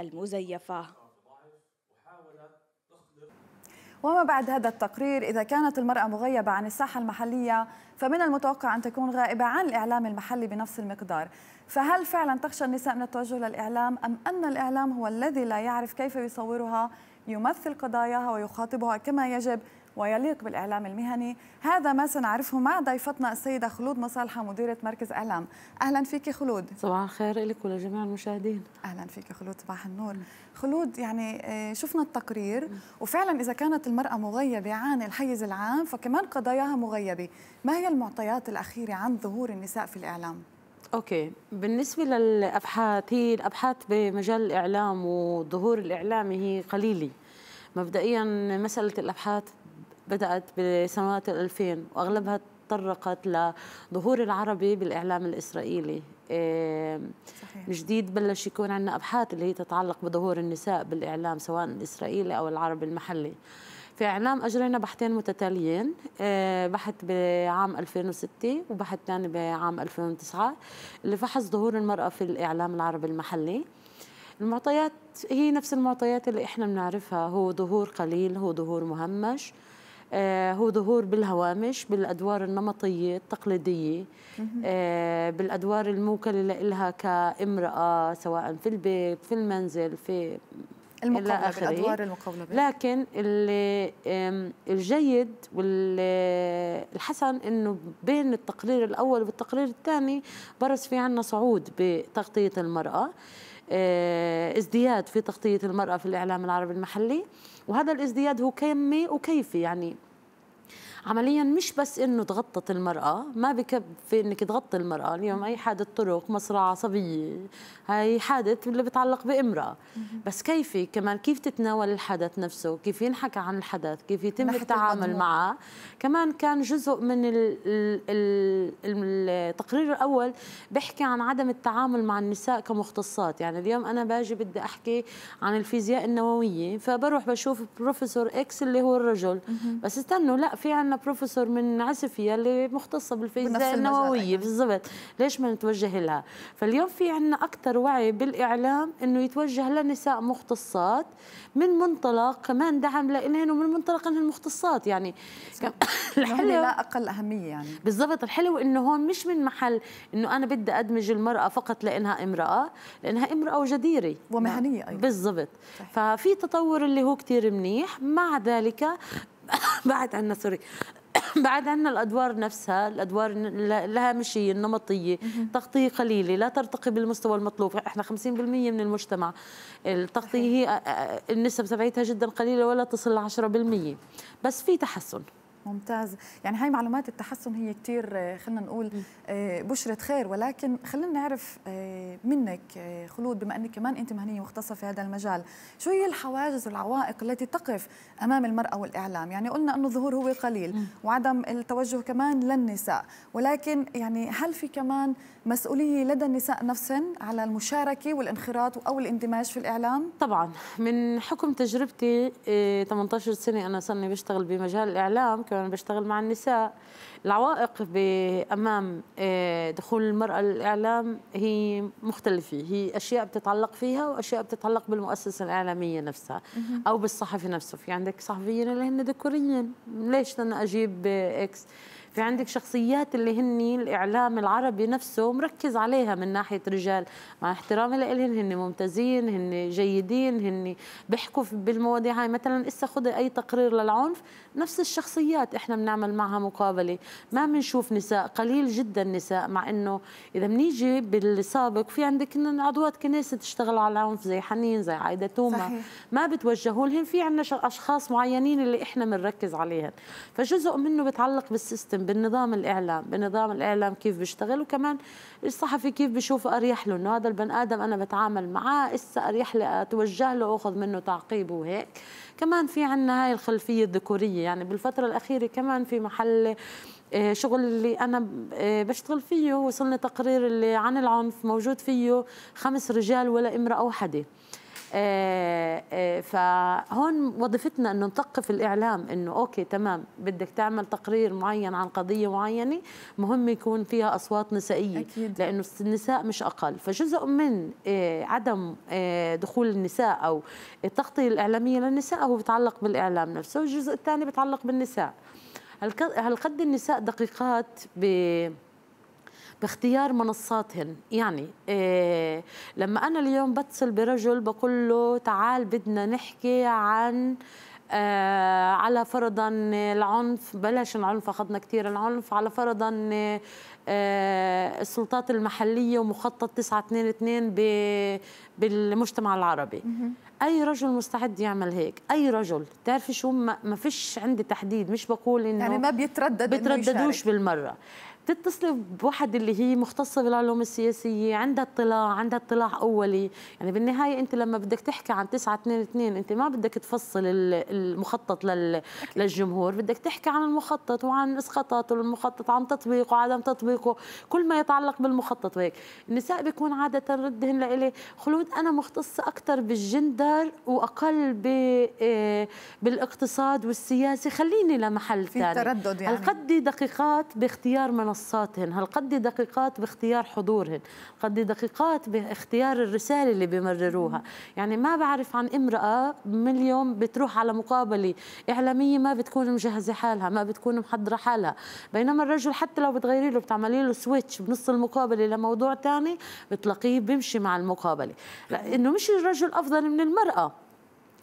المزيفة وما بعد هذا التقرير إذا كانت المرأة مغيبة عن الساحة المحلية فمن المتوقع أن تكون غائبة عن الإعلام المحلي بنفس المقدار فهل فعلا تخشى النساء من التوجه للإعلام أم أن الإعلام هو الذي لا يعرف كيف يصورها يمثل قضاياها ويخاطبها كما يجب ويليق بالإعلام المهني هذا ما سنعرفه مع ضيفتنا السيدة خلود مصالحة مديرة مركز إعلام أهلا فيك خلود صباح الخير لك ولجميع المشاهدين أهلا فيك خلود صباح النور خلود يعني آه، شفنا التقرير وفعلا إذا كانت المرأة مغيبة عن الحيز العام فكمان قضاياها مغيبة ما هي المعطيات الأخيرة عن ظهور النساء في الإعلام؟ اوكي بالنسبه للابحاث هي الابحاث بمجال الاعلام والظهور الاعلامي هي قليله مبدئيا مساله الابحاث بدات بسنوات ال 2000 واغلبها تطرقت لظهور العربي بالاعلام الاسرائيلي إيه، صحيح. من جديد بلش يكون عندنا ابحاث اللي هي تتعلق بظهور النساء بالاعلام سواء الاسرائيلي او العربي المحلي في إعلام أجرينا بحثين متتاليين آه، بحث بعام 2006 وبحث ثاني بعام 2009 اللي فحص ظهور المرأة في الإعلام العربي المحلي المعطيات هي نفس المعطيات اللي إحنا بنعرفها هو ظهور قليل هو ظهور مهمش آه، هو ظهور بالهوامش بالادوار النمطيه التقليديه آه، بالادوار الموكله لها كامراه سواء في البيت في المنزل في المقابله إلى المقابله لكن الجيد والحسن انه بين التقرير الاول والتقرير الثاني برز في عندنا صعود بتغطيه المراه آه، ازدياد في تغطيه المراه في الاعلام العربي المحلي وهذا الازدياد هو كمي وكيفي يعني عمليا مش بس انه تغطت المراه ما بكفي انك تغطي المراه اليوم اي حادث طرق مصرعه عصبيه هاي حادث اللي بتعلق بامراه بس كيف كمان كيف تتناول الحدث نفسه كيف ينحكى عن الحدث كيف يتم التعامل معه كمان كان جزء من التقرير الاول بحكي عن عدم التعامل مع النساء كمختصات يعني اليوم انا باجي بدي احكي عن الفيزياء النوويه فبروح بشوف بروفيسور اكس اللي هو الرجل بس استنوا لا في عنا عندنا بروفيسور من عسفية اللي مختصة بالفيزياء النووية نعم. بالضبط ليش ما نتوجه لها فاليوم في عندنا أكثر وعي بالإعلام أنه يتوجه لنساء مختصات من منطلق كمان دعم لإلهن ومن منطلق أنهن مختصات يعني الحلو لا أقل أهمية يعني بالضبط الحلو أنه هون مش من محل أنه أنا بدي أدمج المرأة فقط لأنها امرأة لأنها امرأة وجديرة ومهنية أيضا بالضبط ففي تطور اللي هو كثير منيح مع ذلك بعد عنا سوري بعد عنا الادوار نفسها الادوار لها مشي نمطيه تغطيه قليله لا ترتقي بالمستوى المطلوب احنا 50% من المجتمع التغطيه هي آه، آه، النسب تبعتها جدا قليله ولا تصل ل 10% بس في تحسن ممتاز يعني هاي معلومات التحسن هي كثير آه، خلينا نقول آه، بشرة خير ولكن خلينا نعرف آه، منك خلود بما أنك كمان أنت مهنية مختصة في هذا المجال شو هي الحواجز والعوائق التي تقف أمام المرأة والإعلام يعني قلنا أنه الظهور هو قليل وعدم التوجه كمان للنساء ولكن يعني هل في كمان مسؤولية لدى النساء نفسهن على المشاركة والانخراط أو الاندماج في الإعلام؟ طبعا من حكم تجربتي 18 سنة أنا صرني بشتغل بمجال الإعلام بحكي وانا بشتغل مع النساء العوائق امام آه، دخول المراه للاعلام هي مختلفه هي اشياء بتتعلق فيها واشياء بتتعلق بالمؤسسه الاعلاميه نفسها او بالصحفي نفسه في عندك صحفيين اللي هن ذكوريين ليش انا اجيب اكس في عندك شخصيات اللي هن الاعلام العربي نفسه مركز عليها من ناحيه رجال مع احترامي لهم هن ممتازين هن جيدين هن بيحكوا بالمواضيع هاي مثلا اسا خذي اي تقرير للعنف نفس الشخصيات احنا بنعمل معها مقابله ما بنشوف نساء قليل جدا نساء مع انه اذا بنيجي بالسابق في عندك عضوات كنيسه تشتغل على العنف زي حنين زي عايده توما صحيح. ما بتوجهوا لهم في عندنا اشخاص معينين اللي احنا بنركز عليهم فجزء منه بتعلق بالسيستم بالنظام الاعلام بنظام الاعلام كيف بيشتغل وكمان الصحفي كيف بشوفه اريح له انه هذا البني ادم انا بتعامل معاه اسا اريح لي اتوجه له واخذ منه تعقيب وهيك كمان في عندنا هاي الخلفيه الذكوريه يعني بالفتره الاخيره كمان في محل آه، شغل اللي انا آه، بشتغل فيه وصلني تقرير اللي عن العنف موجود فيه خمس رجال ولا امراه واحده آه، آه، فهون وظيفتنا انه نثقف الاعلام انه اوكي تمام بدك تعمل تقرير معين عن قضيه معينه مهم يكون فيها اصوات نسائيه أكيد. لانه النساء مش اقل فجزء من آه، عدم دخول النساء او التغطيه الاعلاميه للنساء هو بيتعلق بالاعلام نفسه والجزء الثاني بيتعلق بالنساء هل قد النساء دقيقات ب باختيار منصاتهم يعني إيه لما أنا اليوم بتصل برجل بقول له تعال بدنا نحكي عن آه على فرضا العنف بلاش العنف أخذنا كثير العنف على فرضا آه السلطات المحلية ومخطط 922 بالمجتمع العربي أي رجل مستعد يعمل هيك أي رجل تعرفي شو ما فيش عندي تحديد مش بقول إنه يعني ما بيتردد بيترددوش بالمرة تتصلي بواحد اللي هي مختصه بالعلوم السياسيه عندها اطلاع عندها اطلاع اولي يعني بالنهايه انت لما بدك تحكي عن اثنين انت ما بدك تفصل المخطط لل... للجمهور بدك تحكي عن المخطط وعن إسقاطات المخطط عن تطبيقه وعدم تطبيقه كل ما يتعلق بالمخطط وهيك النساء بيكون عاده ردهن لإلي خلود انا مختصه اكثر بالجندر واقل ب... آه، بالاقتصاد والسياسه خليني لمحل ثاني في تردد يعني دقيقات باختيار منصات منصاتهن هالقد دقيقات باختيار حضورهن قد دقيقات باختيار الرسالة اللي بيمرروها يعني ما بعرف عن امرأة من اليوم بتروح على مقابلة إعلامية ما بتكون مجهزة حالها ما بتكون محضرة حالها بينما الرجل حتى لو بتغيري له بتعملي له سويتش بنص المقابلة لموضوع تاني بتلاقيه بيمشي مع المقابلة لأنه مش الرجل أفضل من المرأة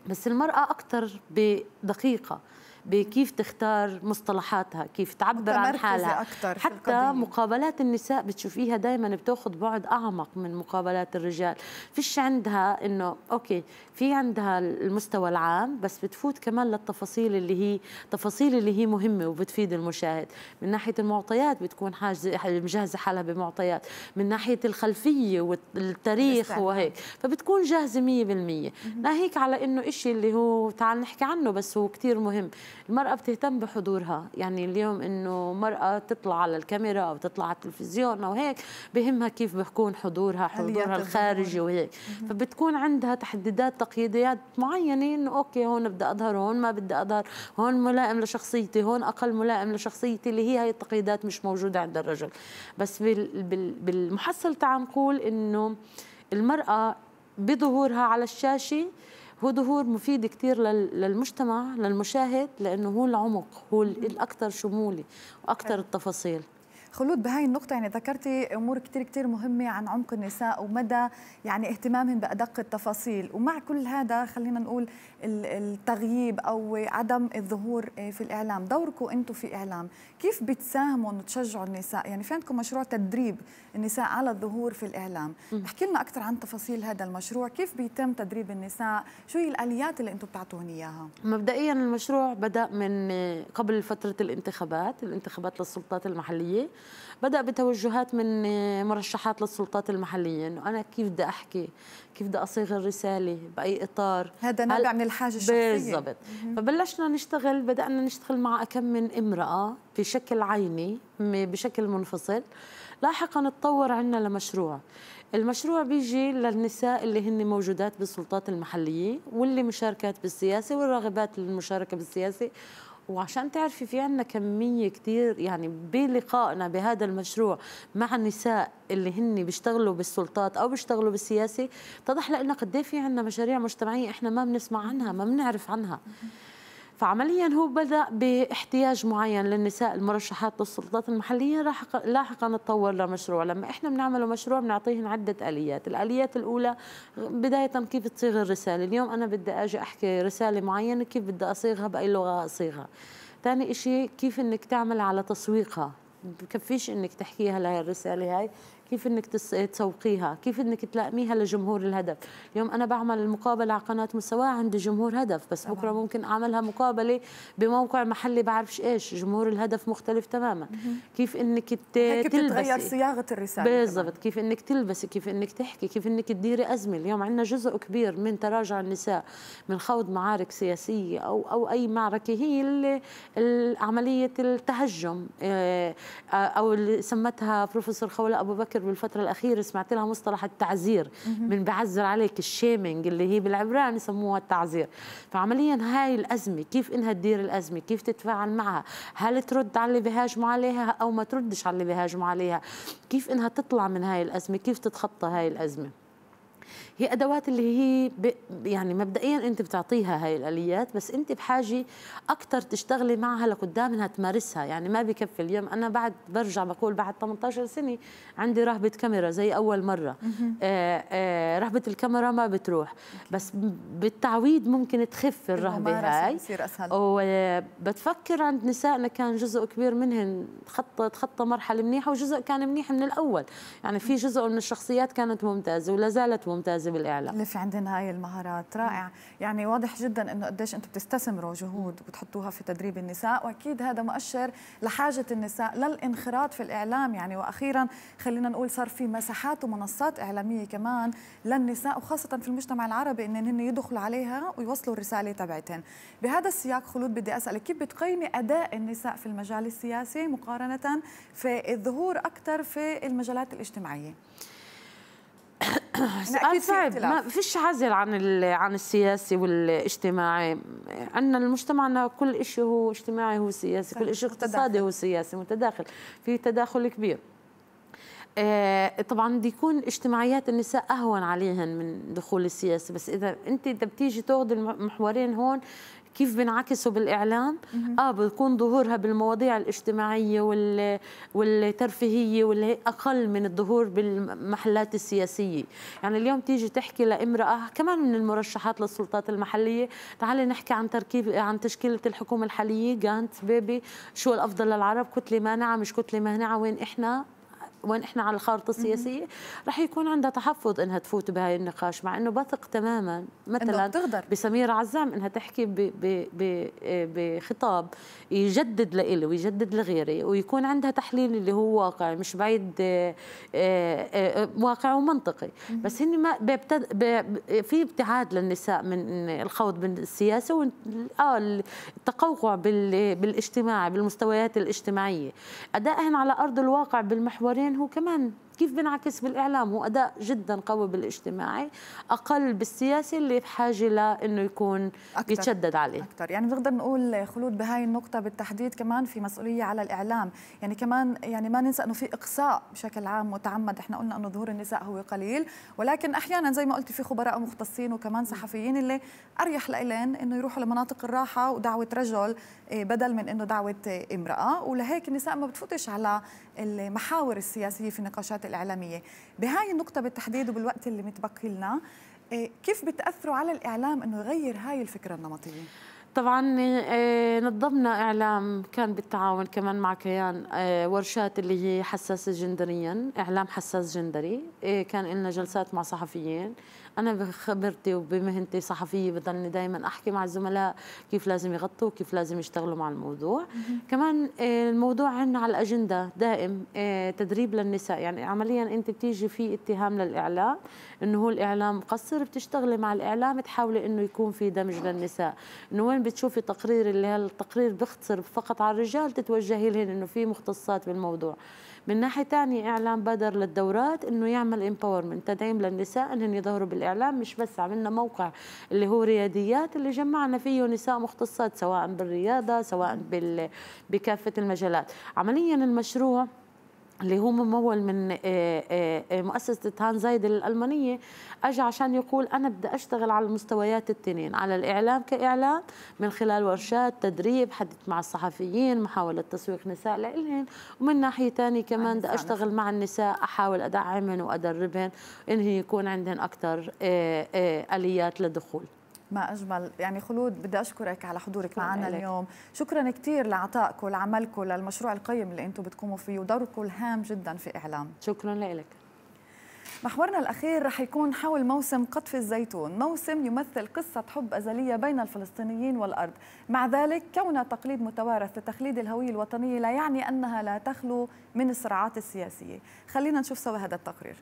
بس المرأة أكثر بدقيقة بكيف تختار مصطلحاتها كيف تعبر عن حالها أكتر حتى مقابلات النساء بتشوفيها دائما بتاخذ بعد اعمق من مقابلات الرجال فيش عندها انه اوكي في عندها المستوى العام بس بتفوت كمان للتفاصيل اللي هي تفاصيل اللي هي مهمه وبتفيد المشاهد من ناحيه المعطيات بتكون حاجه مجهزه حالها بمعطيات من ناحيه الخلفيه والتاريخ وهيك فبتكون جاهزه 100% ناهيك على انه شيء اللي هو تعال نحكي عنه بس هو كثير مهم المرأة بتهتم بحضورها يعني اليوم إنه مرأة تطلع على الكاميرا أو تطلع على التلفزيون أو هيك بهمها كيف بكون حضورها حضورها الخارجي وهيك فبتكون عندها تحديدات تقييديات معينة إنه أوكي هون بدي أظهر هون ما بدي أظهر هون ملائم لشخصيتي هون أقل ملائم لشخصيتي اللي هي هاي التقييدات مش موجودة عند الرجل بس بالمحصل تعال نقول إنه المرأة بظهورها على الشاشة هو ظهور مفيد كثير للمجتمع للمشاهد لانه هو العمق هو الاكثر شمولي واكثر التفاصيل خلود بهاي النقطة يعني ذكرتي أمور كتير كتير مهمة عن عمق النساء ومدى يعني اهتمامهم بأدق التفاصيل ومع كل هذا خلينا نقول التغييب أو عدم الظهور آه، في الإعلام دوركم أنتم في إعلام كيف بتساهموا وتشجعوا النساء يعني في عندكم مشروع تدريب النساء على الظهور في الإعلام احكي لنا أكثر عن تفاصيل هذا المشروع كيف بيتم تدريب النساء شو هي الآليات اللي أنتم بتعطوهن إياها مبدئيا المشروع بدأ من آه، قبل فترة الانتخابات الانتخابات للسلطات المحلية بدأ بتوجهات من آه، مرشحات للسلطات المحلية إنه أنا كيف بدي أحكي كيف بدي أصيغ الرسالة بأي إطار هذا نابع من الحاجة الشخصية بالضبط فبلشنا نشتغل بدأنا نشتغل مع كم من امرأة بشكل عيني بشكل منفصل لاحقا تطور عنا لمشروع المشروع بيجي للنساء اللي هن موجودات بالسلطات المحلية واللي مشاركات بالسياسة والراغبات للمشاركة بالسياسة وعشان تعرفي في عنا كميه كتير يعني بلقائنا بهذا المشروع مع النساء اللي هن بيشتغلوا بالسلطات او بيشتغلوا بالسياسي تضح لنا قد إيه في عنا مشاريع مجتمعيه احنا ما بنسمع عنها ما بنعرف عنها فعمليا هو بدا باحتياج معين للنساء المرشحات للسلطات المحليه لاحقا لاحقا تطور لمشروع لما احنا بنعمله مشروع بنعطيهم عده اليات الاليات الاولى بدايه كيف تصيغ الرساله اليوم انا بدي اجي احكي رساله معينه كيف بدي اصيغها باي لغه اصيغها ثاني شيء كيف انك تعمل على تسويقها بكفيش انك تحكيها لهي الرساله هاي كيف انك تسوقيها كيف انك تلاقيها لجمهور الهدف اليوم انا بعمل المقابله على قناه مستوى عند جمهور هدف بس طبعا. بكره ممكن اعملها مقابله بموقع محلي بعرفش ايش جمهور الهدف مختلف تماما كيف انك تلبسي تتغير صياغه الرساله بالضبط كيف انك تلبسي كيف انك تحكي كيف انك تديري ازمه اليوم عندنا جزء كبير من تراجع النساء من خوض معارك سياسيه او او اي معركه هي عمليه التهجم آه، آه، او اللي سمتها بروفيسور خوله ابو بكر بتذكر بالفتره الاخيره سمعت لها مصطلح التعزير من بعزر عليك الشيمينج اللي هي بالعبران يسموها التعزير فعمليا هاي الازمه كيف انها تدير الازمه كيف تتفاعل معها هل ترد على اللي بيهاجموا عليها او ما تردش على اللي بيهاجموا عليها كيف انها تطلع من هاي الازمه كيف تتخطى هاي الازمه هي ادوات اللي هي يعني مبدئيا انت بتعطيها هاي الاليات بس انت بحاجه اكثر تشتغلي معها لقدام انها تمارسها يعني ما بكفي اليوم انا بعد برجع بقول بعد 18 سنه عندي رهبه كاميرا زي اول مره آه آه رهبه الكاميرا ما بتروح بس بالتعويض ممكن تخف الرهبه هاي بتصير اسهل وبتفكر عند نسائنا كان جزء كبير منهن تخطى تخطى مرحله منيحه وجزء كان منيح من الاول يعني في جزء من الشخصيات كانت ممتازه ولا زالت ممتازه مركزه بالاعلام اللي في عندنا هاي المهارات رائع يعني واضح جدا انه قديش انتم بتستثمروا جهود وبتحطوها في تدريب النساء واكيد هذا مؤشر لحاجه النساء للانخراط في الاعلام يعني واخيرا خلينا نقول صار في مساحات ومنصات اعلاميه كمان للنساء وخاصه في المجتمع العربي ان هن يدخلوا عليها ويوصلوا الرساله تبعتهم بهذا السياق خلود بدي اسالك كيف بتقيمي اداء النساء في المجال السياسي مقارنه في الظهور اكثر في المجالات الاجتماعيه سؤال صعب ما فيش عزل عن عن السياسي والاجتماعي عندنا مجتمعنا كل شيء هو اجتماعي هو سياسي كل شيء اقتصادي هو سياسي متداخل في تداخل كبير آه، طبعا بده يكون اجتماعيات النساء اهون عليهن من دخول السياسه بس اذا انت اذا بتيجي تاخذ المحورين هون كيف بنعكسه بالاعلام اه بيكون ظهورها بالمواضيع الاجتماعيه وال والترفيهيه واللي اقل من الظهور بالمحلات السياسيه يعني اليوم تيجي تحكي لامراه كمان من المرشحات للسلطات المحليه تعالي نحكي عن تركيب عن تشكيله الحكومه الحاليه جانت بيبي شو الافضل للعرب كتله مانعه مش كتله مانعه وين احنا وين احنا على الخارطه السياسيه رح يكون عندها تحفظ انها تفوت بهاي النقاش مع انه بثق تماما مثلا تقدر. بسميره عزام انها تحكي آه، بخطاب يجدد لإلي ويجدد لغيري ويكون عندها تحليل اللي هو واقعي مش بعيد آه، آه، واقعي ومنطقي بس هن ما بيبتد... في ابتعاد للنساء من الخوض بالسياسه و... اه التقوقع بال... بالمستويات الاجتماعيه ادائهن على ارض الواقع بالمحورين عنه كمان كيف بينعكس بالاعلام هو اداء جدا قوي بالاجتماعي اقل بالسياسي اللي بحاجه لانه يكون أكتر. يتشدد عليه اكثر يعني بنقدر نقول خلود بهاي النقطه بالتحديد كمان في مسؤوليه على الاعلام يعني كمان يعني ما ننسى انه في اقصاء بشكل عام متعمد احنا قلنا انه ظهور النساء هو قليل ولكن احيانا زي ما قلت في خبراء مختصين وكمان صحفيين اللي اريح لإلين انه يروحوا لمناطق الراحه ودعوه رجل إيه، بدل من انه دعوه امراه ولهيك النساء ما بتفوتش على المحاور السياسيه في نقاشات الإعلامية بهاي النقطة بالتحديد وبالوقت اللي متبقي لنا إيه، كيف بتأثروا على الإعلام أنه يغير هاي الفكرة النمطية؟ طبعا آه، نظمنا اعلام كان بالتعاون كمان مع كيان آه، ورشات اللي هي حساسه جندريا اعلام حساس جندري آه، كان لنا جلسات مع صحفيين انا بخبرتي وبمهنتي صحفيه بضلني دائما احكي مع الزملاء كيف لازم يغطوا وكيف لازم يشتغلوا مع الموضوع كمان الموضوع عندنا على الاجنده دائم تدريب للنساء يعني عمليا انت بتيجي في اتهام للاعلام انه هو الاعلام مقصر بتشتغلي مع الاعلام تحاولي انه يكون في دمج للنساء انه وين بتشوفي تقرير اللي هالتقرير بيختصر فقط على الرجال تتوجهي لهن انه في مختصات بالموضوع من ناحيه ثانيه اعلام بدر للدورات انه يعمل امباورمنت تدعيم للنساء انهم يظهروا بالاعلام مش بس عملنا موقع اللي هو رياديات اللي جمعنا فيه نساء مختصات سواء بالرياضه سواء بكافه المجالات عمليا المشروع اللي هو ممول من آه، آه، آه، مؤسسة هان زايد الألمانية اجى عشان يقول أنا بدي أشتغل على المستويات التنين على الإعلام كإعلام من خلال ورشات تدريب حديث مع الصحفيين محاولة تسويق نساء لإلهن ومن ناحية ثانية كمان بدي أشتغل مع النساء أحاول أدعمهن وأدربهن انه يكون عندهن أكثر آليات للدخول ما اجمل يعني خلود بدي اشكرك على حضورك معنا اليوم شكرا كثير لعطائكم لعملكم للمشروع القيم اللي انتم بتقوموا فيه ودوركم الهام جدا في اعلام شكرا لك محورنا الأخير رح يكون حول موسم قطف الزيتون موسم يمثل قصة حب أزلية بين الفلسطينيين والأرض مع ذلك كون تقليد متوارث لتخليد الهوية الوطنية لا يعني أنها لا تخلو من الصراعات السياسية خلينا نشوف سوا هذا التقرير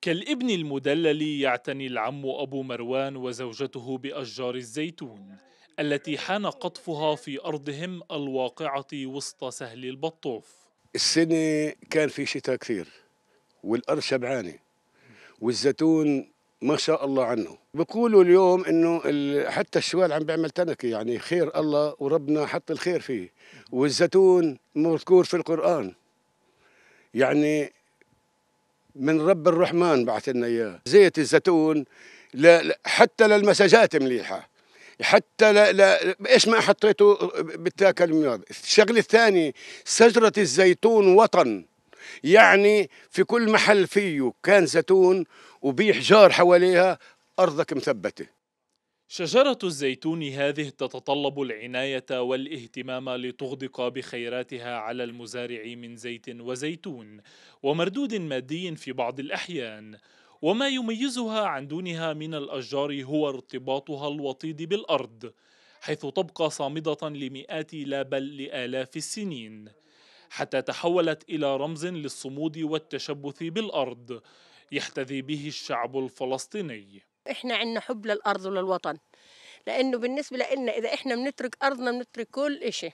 كالابن المدلل يعتني العم أبو مروان وزوجته بأشجار الزيتون التي حان قطفها في أرضهم الواقعة وسط سهل البطوف السنة كان في شتاء كثير والأرض شبعانة والزيتون ما شاء الله عنه بقولوا اليوم انه حتى الشوال عم بيعمل تنكه يعني خير الله وربنا حط الخير فيه والزيتون مذكور في القران يعني من رب الرحمن بعث لنا اياه زيت الزيتون حتى للمساجات مليحه حتى لا, لا ايش ما حطيته بتاكل مياض الشغله الثانيه شجره الزيتون وطن يعني في كل محل فيه كان زيتون وبيحجار حواليها ارضك مثبته شجرة الزيتون هذه تتطلب العناية والاهتمام لتغدق بخيراتها على المزارع من زيت وزيتون ومردود مادي في بعض الأحيان وما يميزها عن دونها من الأشجار هو ارتباطها الوطيد بالأرض حيث تبقى صامدة لمئات لا بل لآلاف السنين حتى تحولت إلى رمز للصمود والتشبث بالأرض يحتذي به الشعب الفلسطيني احنا عندنا حب للارض وللوطن لانه بالنسبه لنا اذا احنا بنترك ارضنا بنترك كل شيء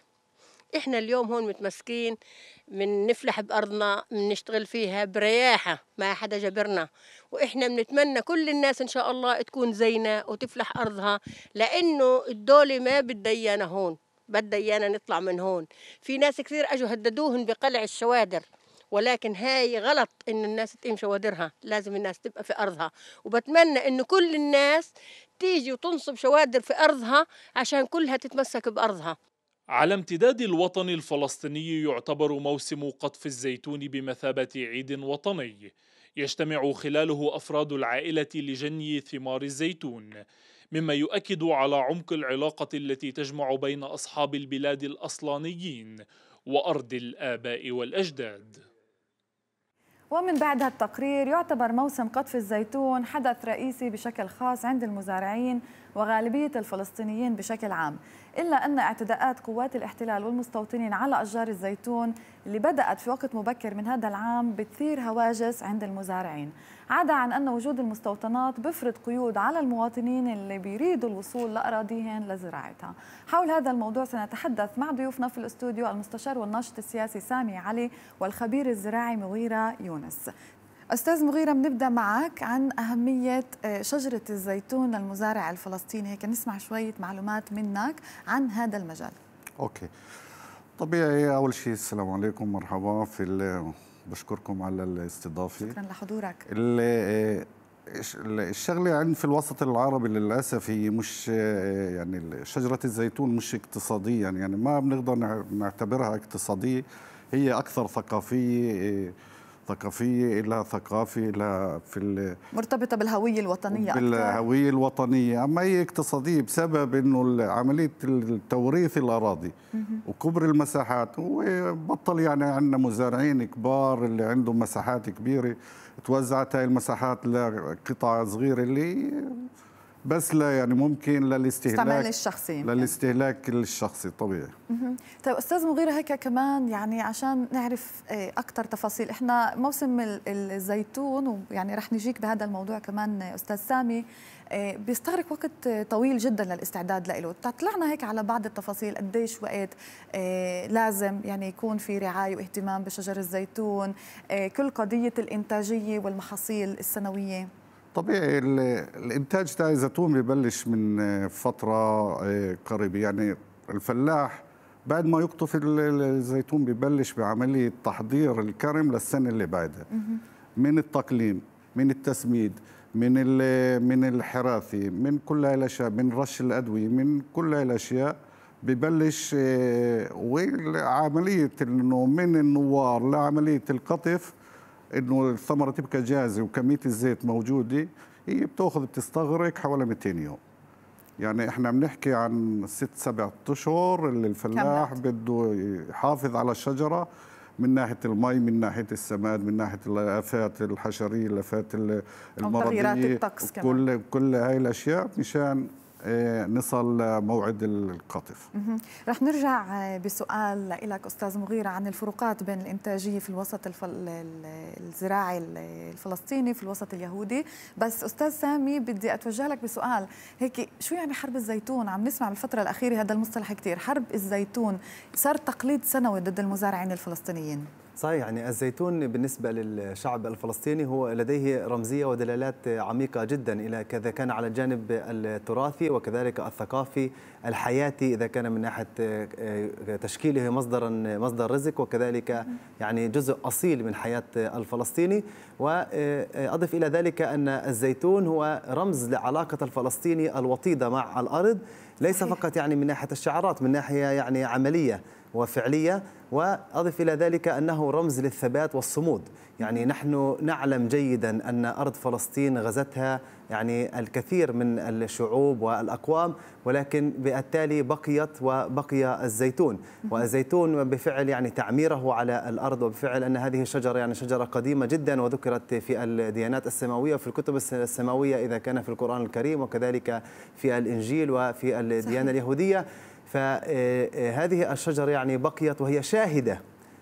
احنا اليوم هون متمسكين من نفلح بارضنا بنشتغل فيها برياحه ما حدا جبرنا واحنا بنتمنى كل الناس ان شاء الله تكون زينا وتفلح ارضها لانه الدوله ما بدها ايانا هون بدها ايانا نطلع من هون في ناس كثير اجوا هددوهم بقلع الشوادر ولكن هاي غلط ان الناس تمشي وادرها لازم الناس تبقى في ارضها وبتمنى ان كل الناس تيجي وتنصب شوادر في ارضها عشان كلها تتمسك بارضها على امتداد الوطن الفلسطيني يعتبر موسم قطف الزيتون بمثابة عيد وطني يجتمع خلاله أفراد العائلة لجني ثمار الزيتون مما يؤكد على عمق العلاقة التي تجمع بين أصحاب البلاد الأصلانيين وأرض الآباء والأجداد ومن بعد هالتقرير يعتبر موسم قطف الزيتون حدث رئيسي بشكل خاص عند المزارعين وغالبية الفلسطينيين بشكل عام إلا أن اعتداءات قوات الاحتلال والمستوطنين على أشجار الزيتون اللي بدأت في وقت مبكر من هذا العام بتثير هواجس عند المزارعين عدا عن أن وجود المستوطنات بفرض قيود على المواطنين اللي بيريدوا الوصول لأراضيهم لزراعتها حول هذا الموضوع سنتحدث مع ضيوفنا في الاستوديو المستشار والناشط السياسي سامي علي والخبير الزراعي مغيرة يونس أستاذ مغيرة بنبدأ معك عن أهمية آه، شجرة الزيتون للمزارع الفلسطيني هيك نسمع شوية معلومات منك عن هذا المجال أوكي طبيعي أول شيء السلام عليكم مرحبا في بشكركم على الاستضافة شكرا لحضورك آه، الشغلة عند في الوسط العربي للأسف هي مش آه، يعني شجرة الزيتون مش اقتصاديا يعني ما بنقدر نعتبرها اقتصادية هي أكثر ثقافية ثقافيه الى ثقافه الى في مرتبطه بالهويه الوطنيه بالهويه الوطنيه اما هي اقتصاديه بسبب انه عمليه التوريث الاراضي وكبر المساحات وبطل يعني عندنا مزارعين كبار اللي عندهم مساحات كبيره توزعت هاي المساحات لقطع صغيره اللي بس لا يعني ممكن للاستهلاك الشخصي يعني. للاستهلاك يعني. الشخصي طبيعي طيب استاذ مغيره هيك كمان يعني عشان نعرف إيه، اكثر تفاصيل احنا موسم الزيتون ويعني رح نجيك بهذا الموضوع كمان استاذ سامي إيه، بيستغرق وقت طويل جدا للاستعداد له طلعنا هيك على بعض التفاصيل قديش وقت إيه، لازم يعني يكون في رعاية واهتمام بشجر الزيتون كل قضية الإنتاجية والمحاصيل السنوية طبيعي الانتاج تاع الزيتون ببلش من آه، فتره آه، قريبه يعني الفلاح بعد ما يقطف الزيتون ببلش بعمليه تحضير الكرم للسنه اللي بعدها من التقليم من التسميد من من الحراثي من كل هاي الاشياء من رش الادويه من كل هاي الاشياء ببلش آه، وعمليه انه من النوار لعمليه القطف انه الثمره تبقى جاهزه وكميه الزيت موجوده هي بتاخذ بتستغرق حوالي 200 يوم يعني احنا بنحكي عن ست سبع اشهر اللي الفلاح بده يحافظ على الشجره من ناحيه المي من ناحيه السماد من ناحيه الافات الحشريه الافات المرضيه كل كل هاي الاشياء مشان آه، نصل موعد القطف رح نرجع آه، بسؤال لك أستاذ مغيرة عن الفروقات بين الإنتاجية في الوسط الفل... الزراعي الفلسطيني في الوسط اليهودي بس أستاذ سامي بدي أتوجه لك بسؤال هيك شو يعني حرب الزيتون عم نسمع بالفترة الأخيرة هذا المصطلح كثير حرب الزيتون صار تقليد سنوي ضد المزارعين الفلسطينيين صحيح يعني الزيتون بالنسبة للشعب الفلسطيني هو لديه رمزية ودلالات عميقة جدا إلى كذا كان على الجانب التراثي وكذلك الثقافي الحياتي إذا كان من ناحية آه، تشكيله مصدرا مصدر رزق وكذلك يعني جزء أصيل من حياة الفلسطيني وأضف آه، آه، إلى ذلك أن الزيتون هو رمز لعلاقة الفلسطيني الوطيدة مع الأرض ليس فقط يعني من ناحية الشعارات من ناحية يعني عملية وفعلية وأضف إلى ذلك أنه رمز للثبات والصمود يعني نحن نعلم جيدا أن أرض فلسطين غزتها يعني الكثير من الشعوب والأقوام ولكن بالتالي بقيت وبقي الزيتون والزيتون بفعل يعني تعميره على الأرض وبفعل أن هذه الشجرة يعني شجرة قديمة جدا وذكرت في الديانات السماوية وفي الكتب السماوية إذا كان في القرآن الكريم وكذلك في الإنجيل وفي الديانة اليهودية فهذه آه، آه، الشجرة يعني بقيت وهي شاهدة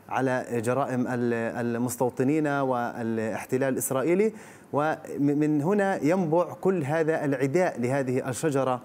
على جرائم المستوطنين والاحتلال الإسرائيلي ومن هنا ينبع كل هذا العداء لهذه الشجرة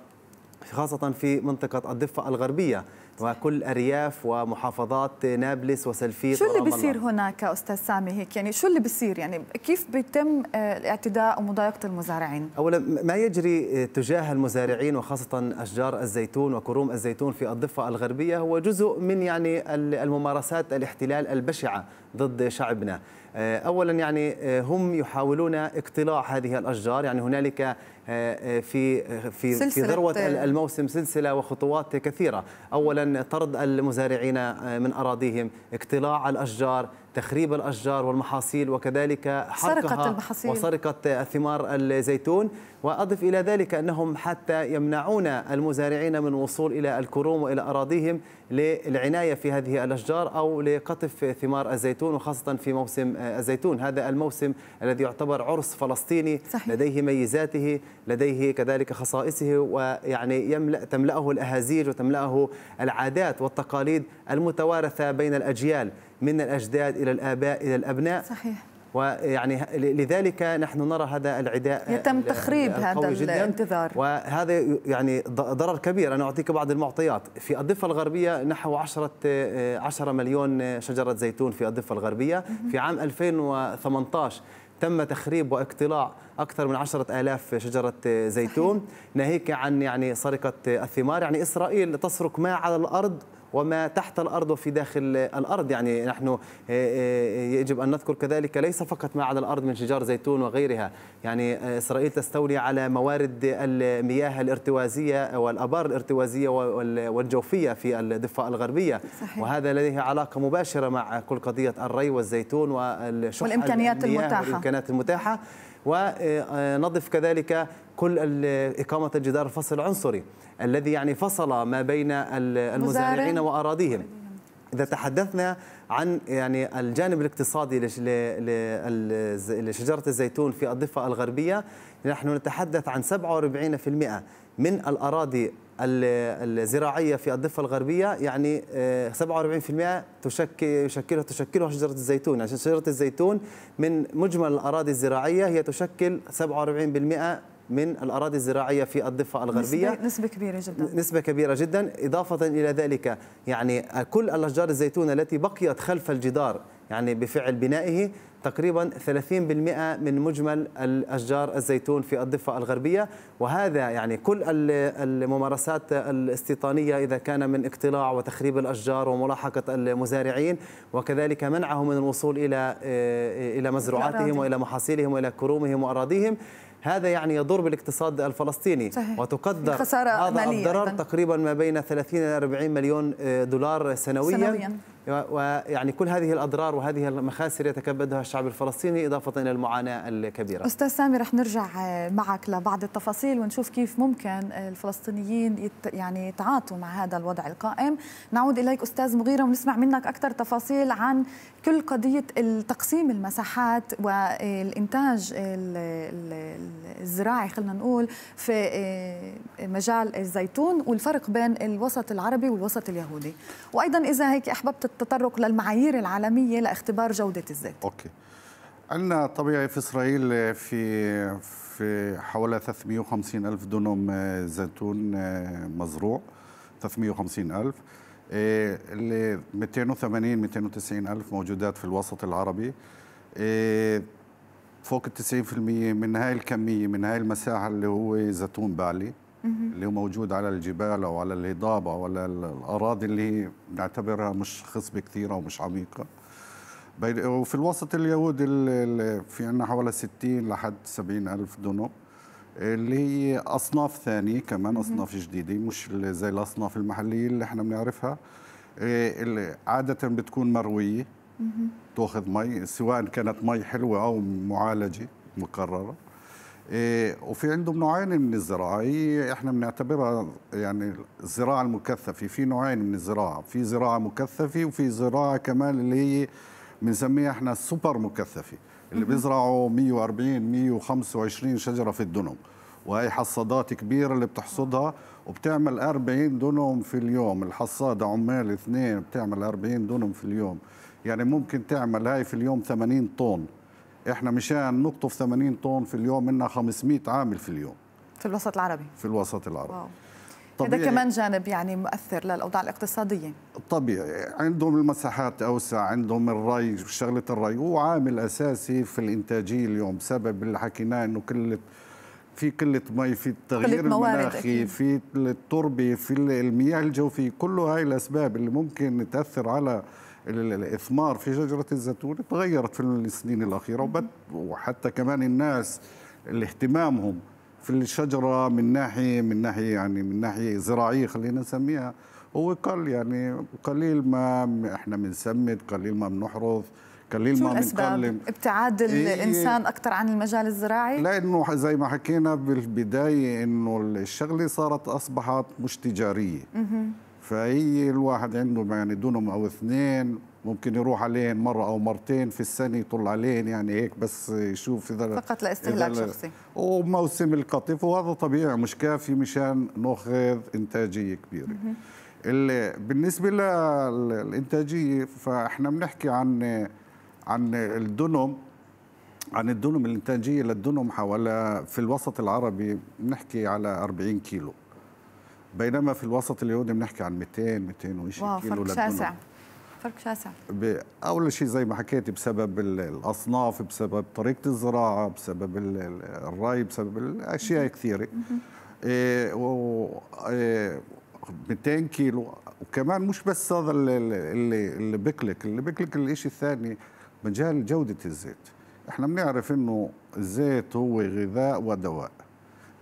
خاصة في منطقة الضفة الغربية وكل ارياف ومحافظات نابلس وسلفيت شو اللي بيصير هناك استاذ سامي هيك يعني شو اللي بيصير يعني كيف بيتم آه، الاعتداء ومضايقه المزارعين اولا ما يجري آه، تجاه المزارعين وخاصه اشجار الزيتون وكروم الزيتون في الضفه الغربيه هو جزء من يعني الممارسات الاحتلال البشعه ضد شعبنا آه، اولا يعني هم يحاولون اقتلاع هذه الاشجار يعني هنالك آه، آه، آه، في في في ذروه الموسم سلسله وخطوات كثيره، اولا طرد المزارعين من اراضيهم، اقتلاع الاشجار، تخريب الاشجار والمحاصيل وكذلك حرقها المحاصيل. وسرقه ثمار الزيتون، واضف الى ذلك انهم حتى يمنعون المزارعين من الوصول الى الكروم والى اراضيهم للعنايه في هذه الاشجار او لقطف ثمار الزيتون وخاصه في موسم الزيتون، هذا الموسم الذي يعتبر عرس فلسطيني صحيح. لديه ميزاته لديه كذلك خصائصه ويعني يملأ تملأه الأهازيج وتملأه العادات والتقاليد المتوارثة بين الأجيال من الأجداد إلى الآباء إلى الأبناء صحيح ويعني لذلك نحن نرى هذا العداء يتم تخريب هذا الانتظار وهذا يعني ضرر كبير انا اعطيك بعض المعطيات في الضفه الغربيه نحو 10 10 آه، مليون آه، شجره زيتون في الضفه الغربيه في عام 2018 تم تخريب واقتلاع أكثر من 10000 شجرة زيتون ناهيك عن يعني سرقة الثمار يعني إسرائيل تسرق ما على الأرض وما تحت الأرض وفي داخل الأرض يعني نحن آه، آه، يجب أن نذكر كذلك ليس فقط ما على الأرض من شجار زيتون وغيرها يعني آه، إسرائيل تستولي على موارد المياه الارتوازية والأبار الارتوازية والجوفية في الضفة الغربية صحيح. وهذا لديه علاقة مباشرة مع كل قضية الري والزيتون والشح والإمكانيات المتاحة والإمكانيات المتاحة ونضف كذلك كل إقامة الجدار الفصل العنصري الذي يعني فصل ما بين المزارعين وأراضيهم إذا تحدثنا عن يعني الجانب الاقتصادي لشجرة الزيتون في الضفة الغربية نحن نتحدث عن 47% من الأراضي الزراعيه في الضفه الغربيه يعني 47% آه، تشكل يشكلها تشكلها شجره الزيتون، يعني شجره الزيتون من مجمل الاراضي الزراعيه هي تشكل 47% من الأراضي الزراعية في الضفة الغربية نسبة, نسبة كبيرة جدا نسبة كبيرة جدا إضافة إلى ذلك يعني كل الأشجار الزيتون التي بقيت خلف الجدار يعني بفعل بنائه تقريبا 30% من مجمل الأشجار الزيتون في الضفة الغربية وهذا يعني كل الممارسات الاستيطانية إذا كان من اقتلاع وتخريب الأشجار وملاحقة المزارعين وكذلك منعهم من الوصول إلى إيه، إلى مزروعاتهم وإلى محاصيلهم وإلى كرومهم وأراضيهم هذا يعني يضر بالاقتصاد الفلسطيني صحيح. وتقدر خسارة هذا الضرر تقريبا ما بين 30 إلى 40 مليون دولار سنويا, سنوياً. ويعني كل هذه الأضرار وهذه المخاسر يتكبدها الشعب الفلسطيني إضافة إلى المعاناة الكبيرة أستاذ سامي رح نرجع معك لبعض التفاصيل ونشوف كيف ممكن الفلسطينيين يت يعني يتعاطوا مع هذا الوضع القائم نعود إليك أستاذ مغيرة ونسمع منك أكثر تفاصيل عن كل قضية تقسيم المساحات والإنتاج الزراعي خلينا نقول في مجال الزيتون والفرق بين الوسط العربي والوسط اليهودي وأيضا إذا هيك أحببت التطرق للمعايير العالميه لاختبار جوده الزيت اوكي عندنا طبيعي في اسرائيل في في حوالي 350 الف دونم آه، زيتون آه، مزروع 350 الف آه، اللي 280 290 الف موجودات في الوسط العربي فوق ال 90% من هاي الكميه من هاي المساحه اللي هو زيتون بالي اللي هو موجود على الجبال او على الهضاب او على الاراضي اللي نعتبرها مش خصبه كثيره ومش عميقه وفي الوسط اليهودي في عندنا حوالي 60 لحد 70 ألف دونم اللي هي أصناف ثانية كمان أصناف جديدة مش زي الأصناف المحلية اللي احنا بنعرفها إيه، اللي عادة بتكون مروية تاخذ مي سواء كانت مي حلوة أو معالجة مكررة إيه، وفي عندهم نوعين من الزراعه هي احنا بنعتبرها يعني الزراعه المكثفه في نوعين من الزراعه في زراعه مكثفه وفي زراعه كمان اللي هي بنسميها احنا السوبر مكثفه اللي بيزرعوا 140 125 شجره في الدنم وهي حصادات كبيره اللي بتحصدها وبتعمل 40 دنم في اليوم الحصاده عمال اثنين بتعمل 40 دنم في اليوم يعني ممكن تعمل هاي في اليوم 80 طن احنا مشان نقطف 80 طن في اليوم منا 500 عامل في اليوم في الوسط العربي في الوسط العربي واو. هذا كمان جانب يعني مؤثر للاوضاع الاقتصاديه طبيعي عندهم المساحات اوسع عندهم الري شغله الري هو عامل اساسي في الانتاجيه اليوم بسبب اللي حكيناه انه قله في قله مي في التغيير المناخي في التربه في المياه الجوفيه كل هاي الاسباب اللي ممكن تاثر على الاثمار في شجره الزيتون تغيرت في السنين الاخيره وحتى كمان الناس اللي اهتمامهم في الشجره من ناحيه من ناحيه يعني من ناحيه زراعيه خلينا نسميها هو قل يعني قليل ما احنا بنسمد قليل ما بنحرث قليل شو ما بنكلم ابتعاد إيه، الانسان إيه. اكثر عن المجال الزراعي لانه زي ما حكينا بالبدايه انه الشغله صارت اصبحت مش تجاريه فهي الواحد عنده يعني دونم او اثنين ممكن يروح عليهن مره او مرتين في السنه يطل عليهن يعني هيك بس يشوف اذا فقط لاستهلاك لا شخصي وموسم القطف وهذا طبيعي مش كافي مشان ناخذ انتاجيه كبيره اللي بالنسبه للانتاجيه فاحنا بنحكي عن عن الدنم عن الدنم الانتاجيه للدنم حوالي في الوسط العربي بنحكي على 40 كيلو بينما في الوسط اليهودي بنحكي عن 200 200 وشيء كيلو فرق شاسع فرق شاسع اول شيء زي ما حكيت بسبب الاصناف بسبب طريقه الزراعه بسبب الري بسبب اشياء كثيره إيه و إيه 200 كيلو وكمان مش بس هذا اللي اللي بيقلق اللي بيقلق الشيء الثاني مجال جوده الزيت احنا بنعرف انه الزيت هو غذاء ودواء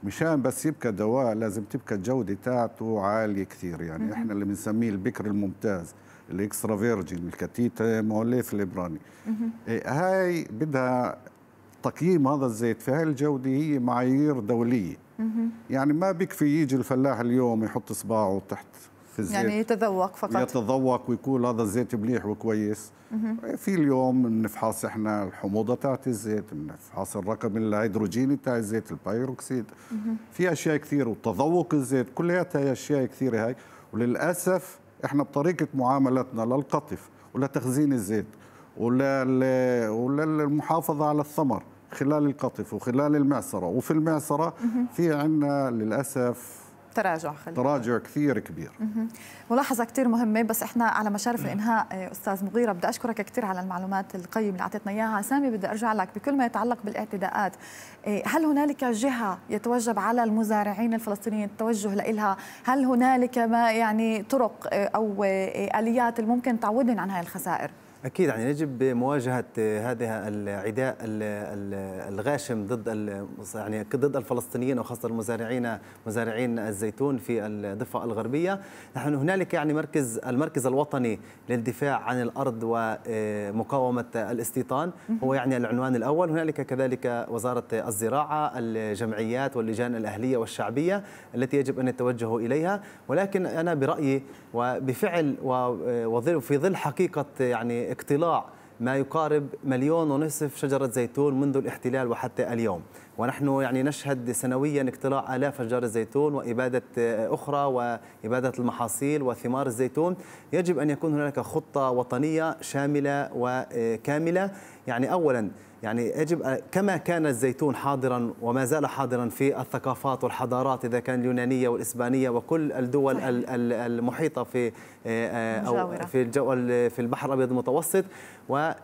مشان بس يبقى دواء لازم تبقى الجوده تاعته عاليه كثير يعني احنا اللي بنسميه البكر الممتاز الاكسترا فيرجن الكتيتا موليث الابراني إيه، هاي بدها تقييم هذا الزيت في هاي الجوده هي معايير دوليه يعني ما بكفي يجي الفلاح اليوم يحط صباعه تحت في الزيت يعني يتذوق فقط يتذوق ويكون هذا الزيت مليح وكويس في اليوم بنفحص احنا الحموضه تاعت الزيت بنفحص الرقم الهيدروجيني تاع الزيت البيروكسيد في اشياء كثير وتذوق الزيت كلياتها اشياء كثيره هاي وللاسف احنا بطريقه معاملتنا للقطف ولتخزين الزيت ولا وللمحافظه على الثمر خلال القطف وخلال المعصره وفي المعصره في عندنا للاسف تراجع خلينا تراجع كثير كبير ملاحظه كثير مهمه بس احنا على مشارف الانهاء آه، استاذ مغيره بدي اشكرك كثير على المعلومات القيمه اللي اعطيتنا اياها سامي بدي ارجع لك بكل ما يتعلق بالاعتداءات آه، هل هنالك جهه يتوجب على المزارعين الفلسطينيين التوجه لها هل هنالك ما يعني طرق آه، او اليات الممكن تعوضهم عن هاي الخسائر اكيد يعني يجب مواجهه هذا العداء الغاشم ضد يعني ضد الفلسطينيين وخاصه المزارعين مزارعين الزيتون في الضفه الغربيه، نحن هنالك يعني مركز المركز الوطني للدفاع عن الارض ومقاومه الاستيطان هو يعني العنوان الاول، هنالك كذلك وزاره الزراعه، الجمعيات واللجان الاهليه والشعبيه التي يجب ان يتوجهوا اليها، ولكن انا برايي وبفعل وفي ظل حقيقه يعني اقتلاع ما يقارب مليون ونصف شجرة زيتون منذ الاحتلال وحتى اليوم ونحن يعني نشهد سنويا اقتلاع آلاف أشجار الزيتون وإبادة آه، أخرى وإبادة المحاصيل وثمار الزيتون يجب أن يكون هناك خطة وطنية شاملة وكاملة آه، يعني أولا يعني يجب كما كان الزيتون حاضرا وما زال حاضرا في الثقافات والحضارات اذا كان اليونانيه والاسبانيه وكل الدول المحيطه في آه، آه، او في الجو في البحر الابيض المتوسط آه،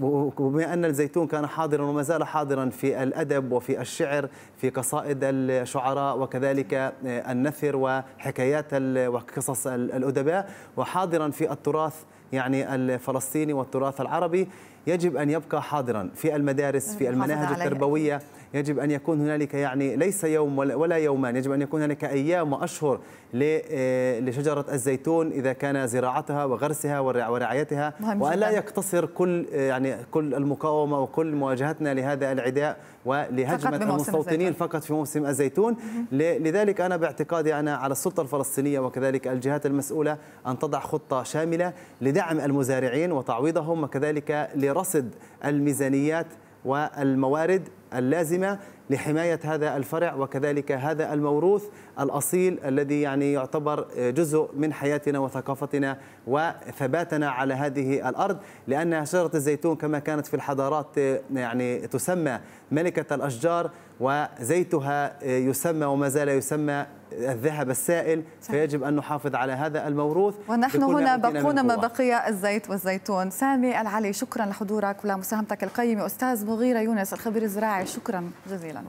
وبما ان الزيتون كان حاضرا وما زال حاضرا في الادب وفي الشعر في قصائد الشعراء وكذلك النثر وحكايات وقصص الادباء وحاضرا في التراث يعني الفلسطيني والتراث العربي يجب أن يبقى حاضرا في المدارس في المناهج التربوية يجب أن يكون هنالك يعني ليس يوم ولا يومان يجب أن يكون هنالك أيام وأشهر آه، لشجرة الزيتون إذا كان زراعتها وغرسها ورعايتها وألا يقتصر كل آه، يعني كل المقاومة وكل مواجهتنا لهذا العداء ولهجمة المستوطنين فقط في موسم الزيتون لذلك أنا باعتقادي أنا على السلطة الفلسطينية وكذلك الجهات المسؤولة أن تضع خطة شاملة لدعم المزارعين وتعويضهم وكذلك لرصد الميزانيات والموارد اللازمة لحماية هذا الفرع وكذلك هذا الموروث الأصيل الذي يعني يعتبر جزء من حياتنا وثقافتنا وثباتنا على هذه الأرض لأن شجرة الزيتون كما كانت في الحضارات يعني تسمى ملكة الأشجار وزيتها آه، يسمى وما زال يسمى الذهب السائل فيجب أن نحافظ على هذا الموروث ونحن هنا بقونا ما بقي الزيت والزيتون سامي العلي شكرا لحضورك ولمساهمتك القيمة أستاذ مغيرة يونس الخبير الزراعي شكرا جزيلا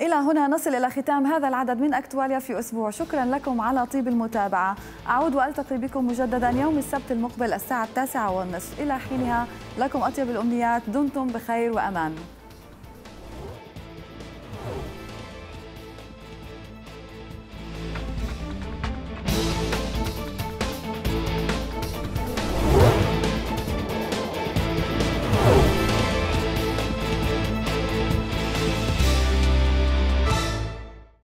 إلى هنا نصل إلى ختام هذا العدد من أكتواليا في أسبوع شكرا لكم على طيب المتابعة أعود وألتقي بكم مجددا يوم السبت المقبل الساعة التاسعة والنصف إلى حينها لكم أطيب الأمنيات دمتم بخير وأمان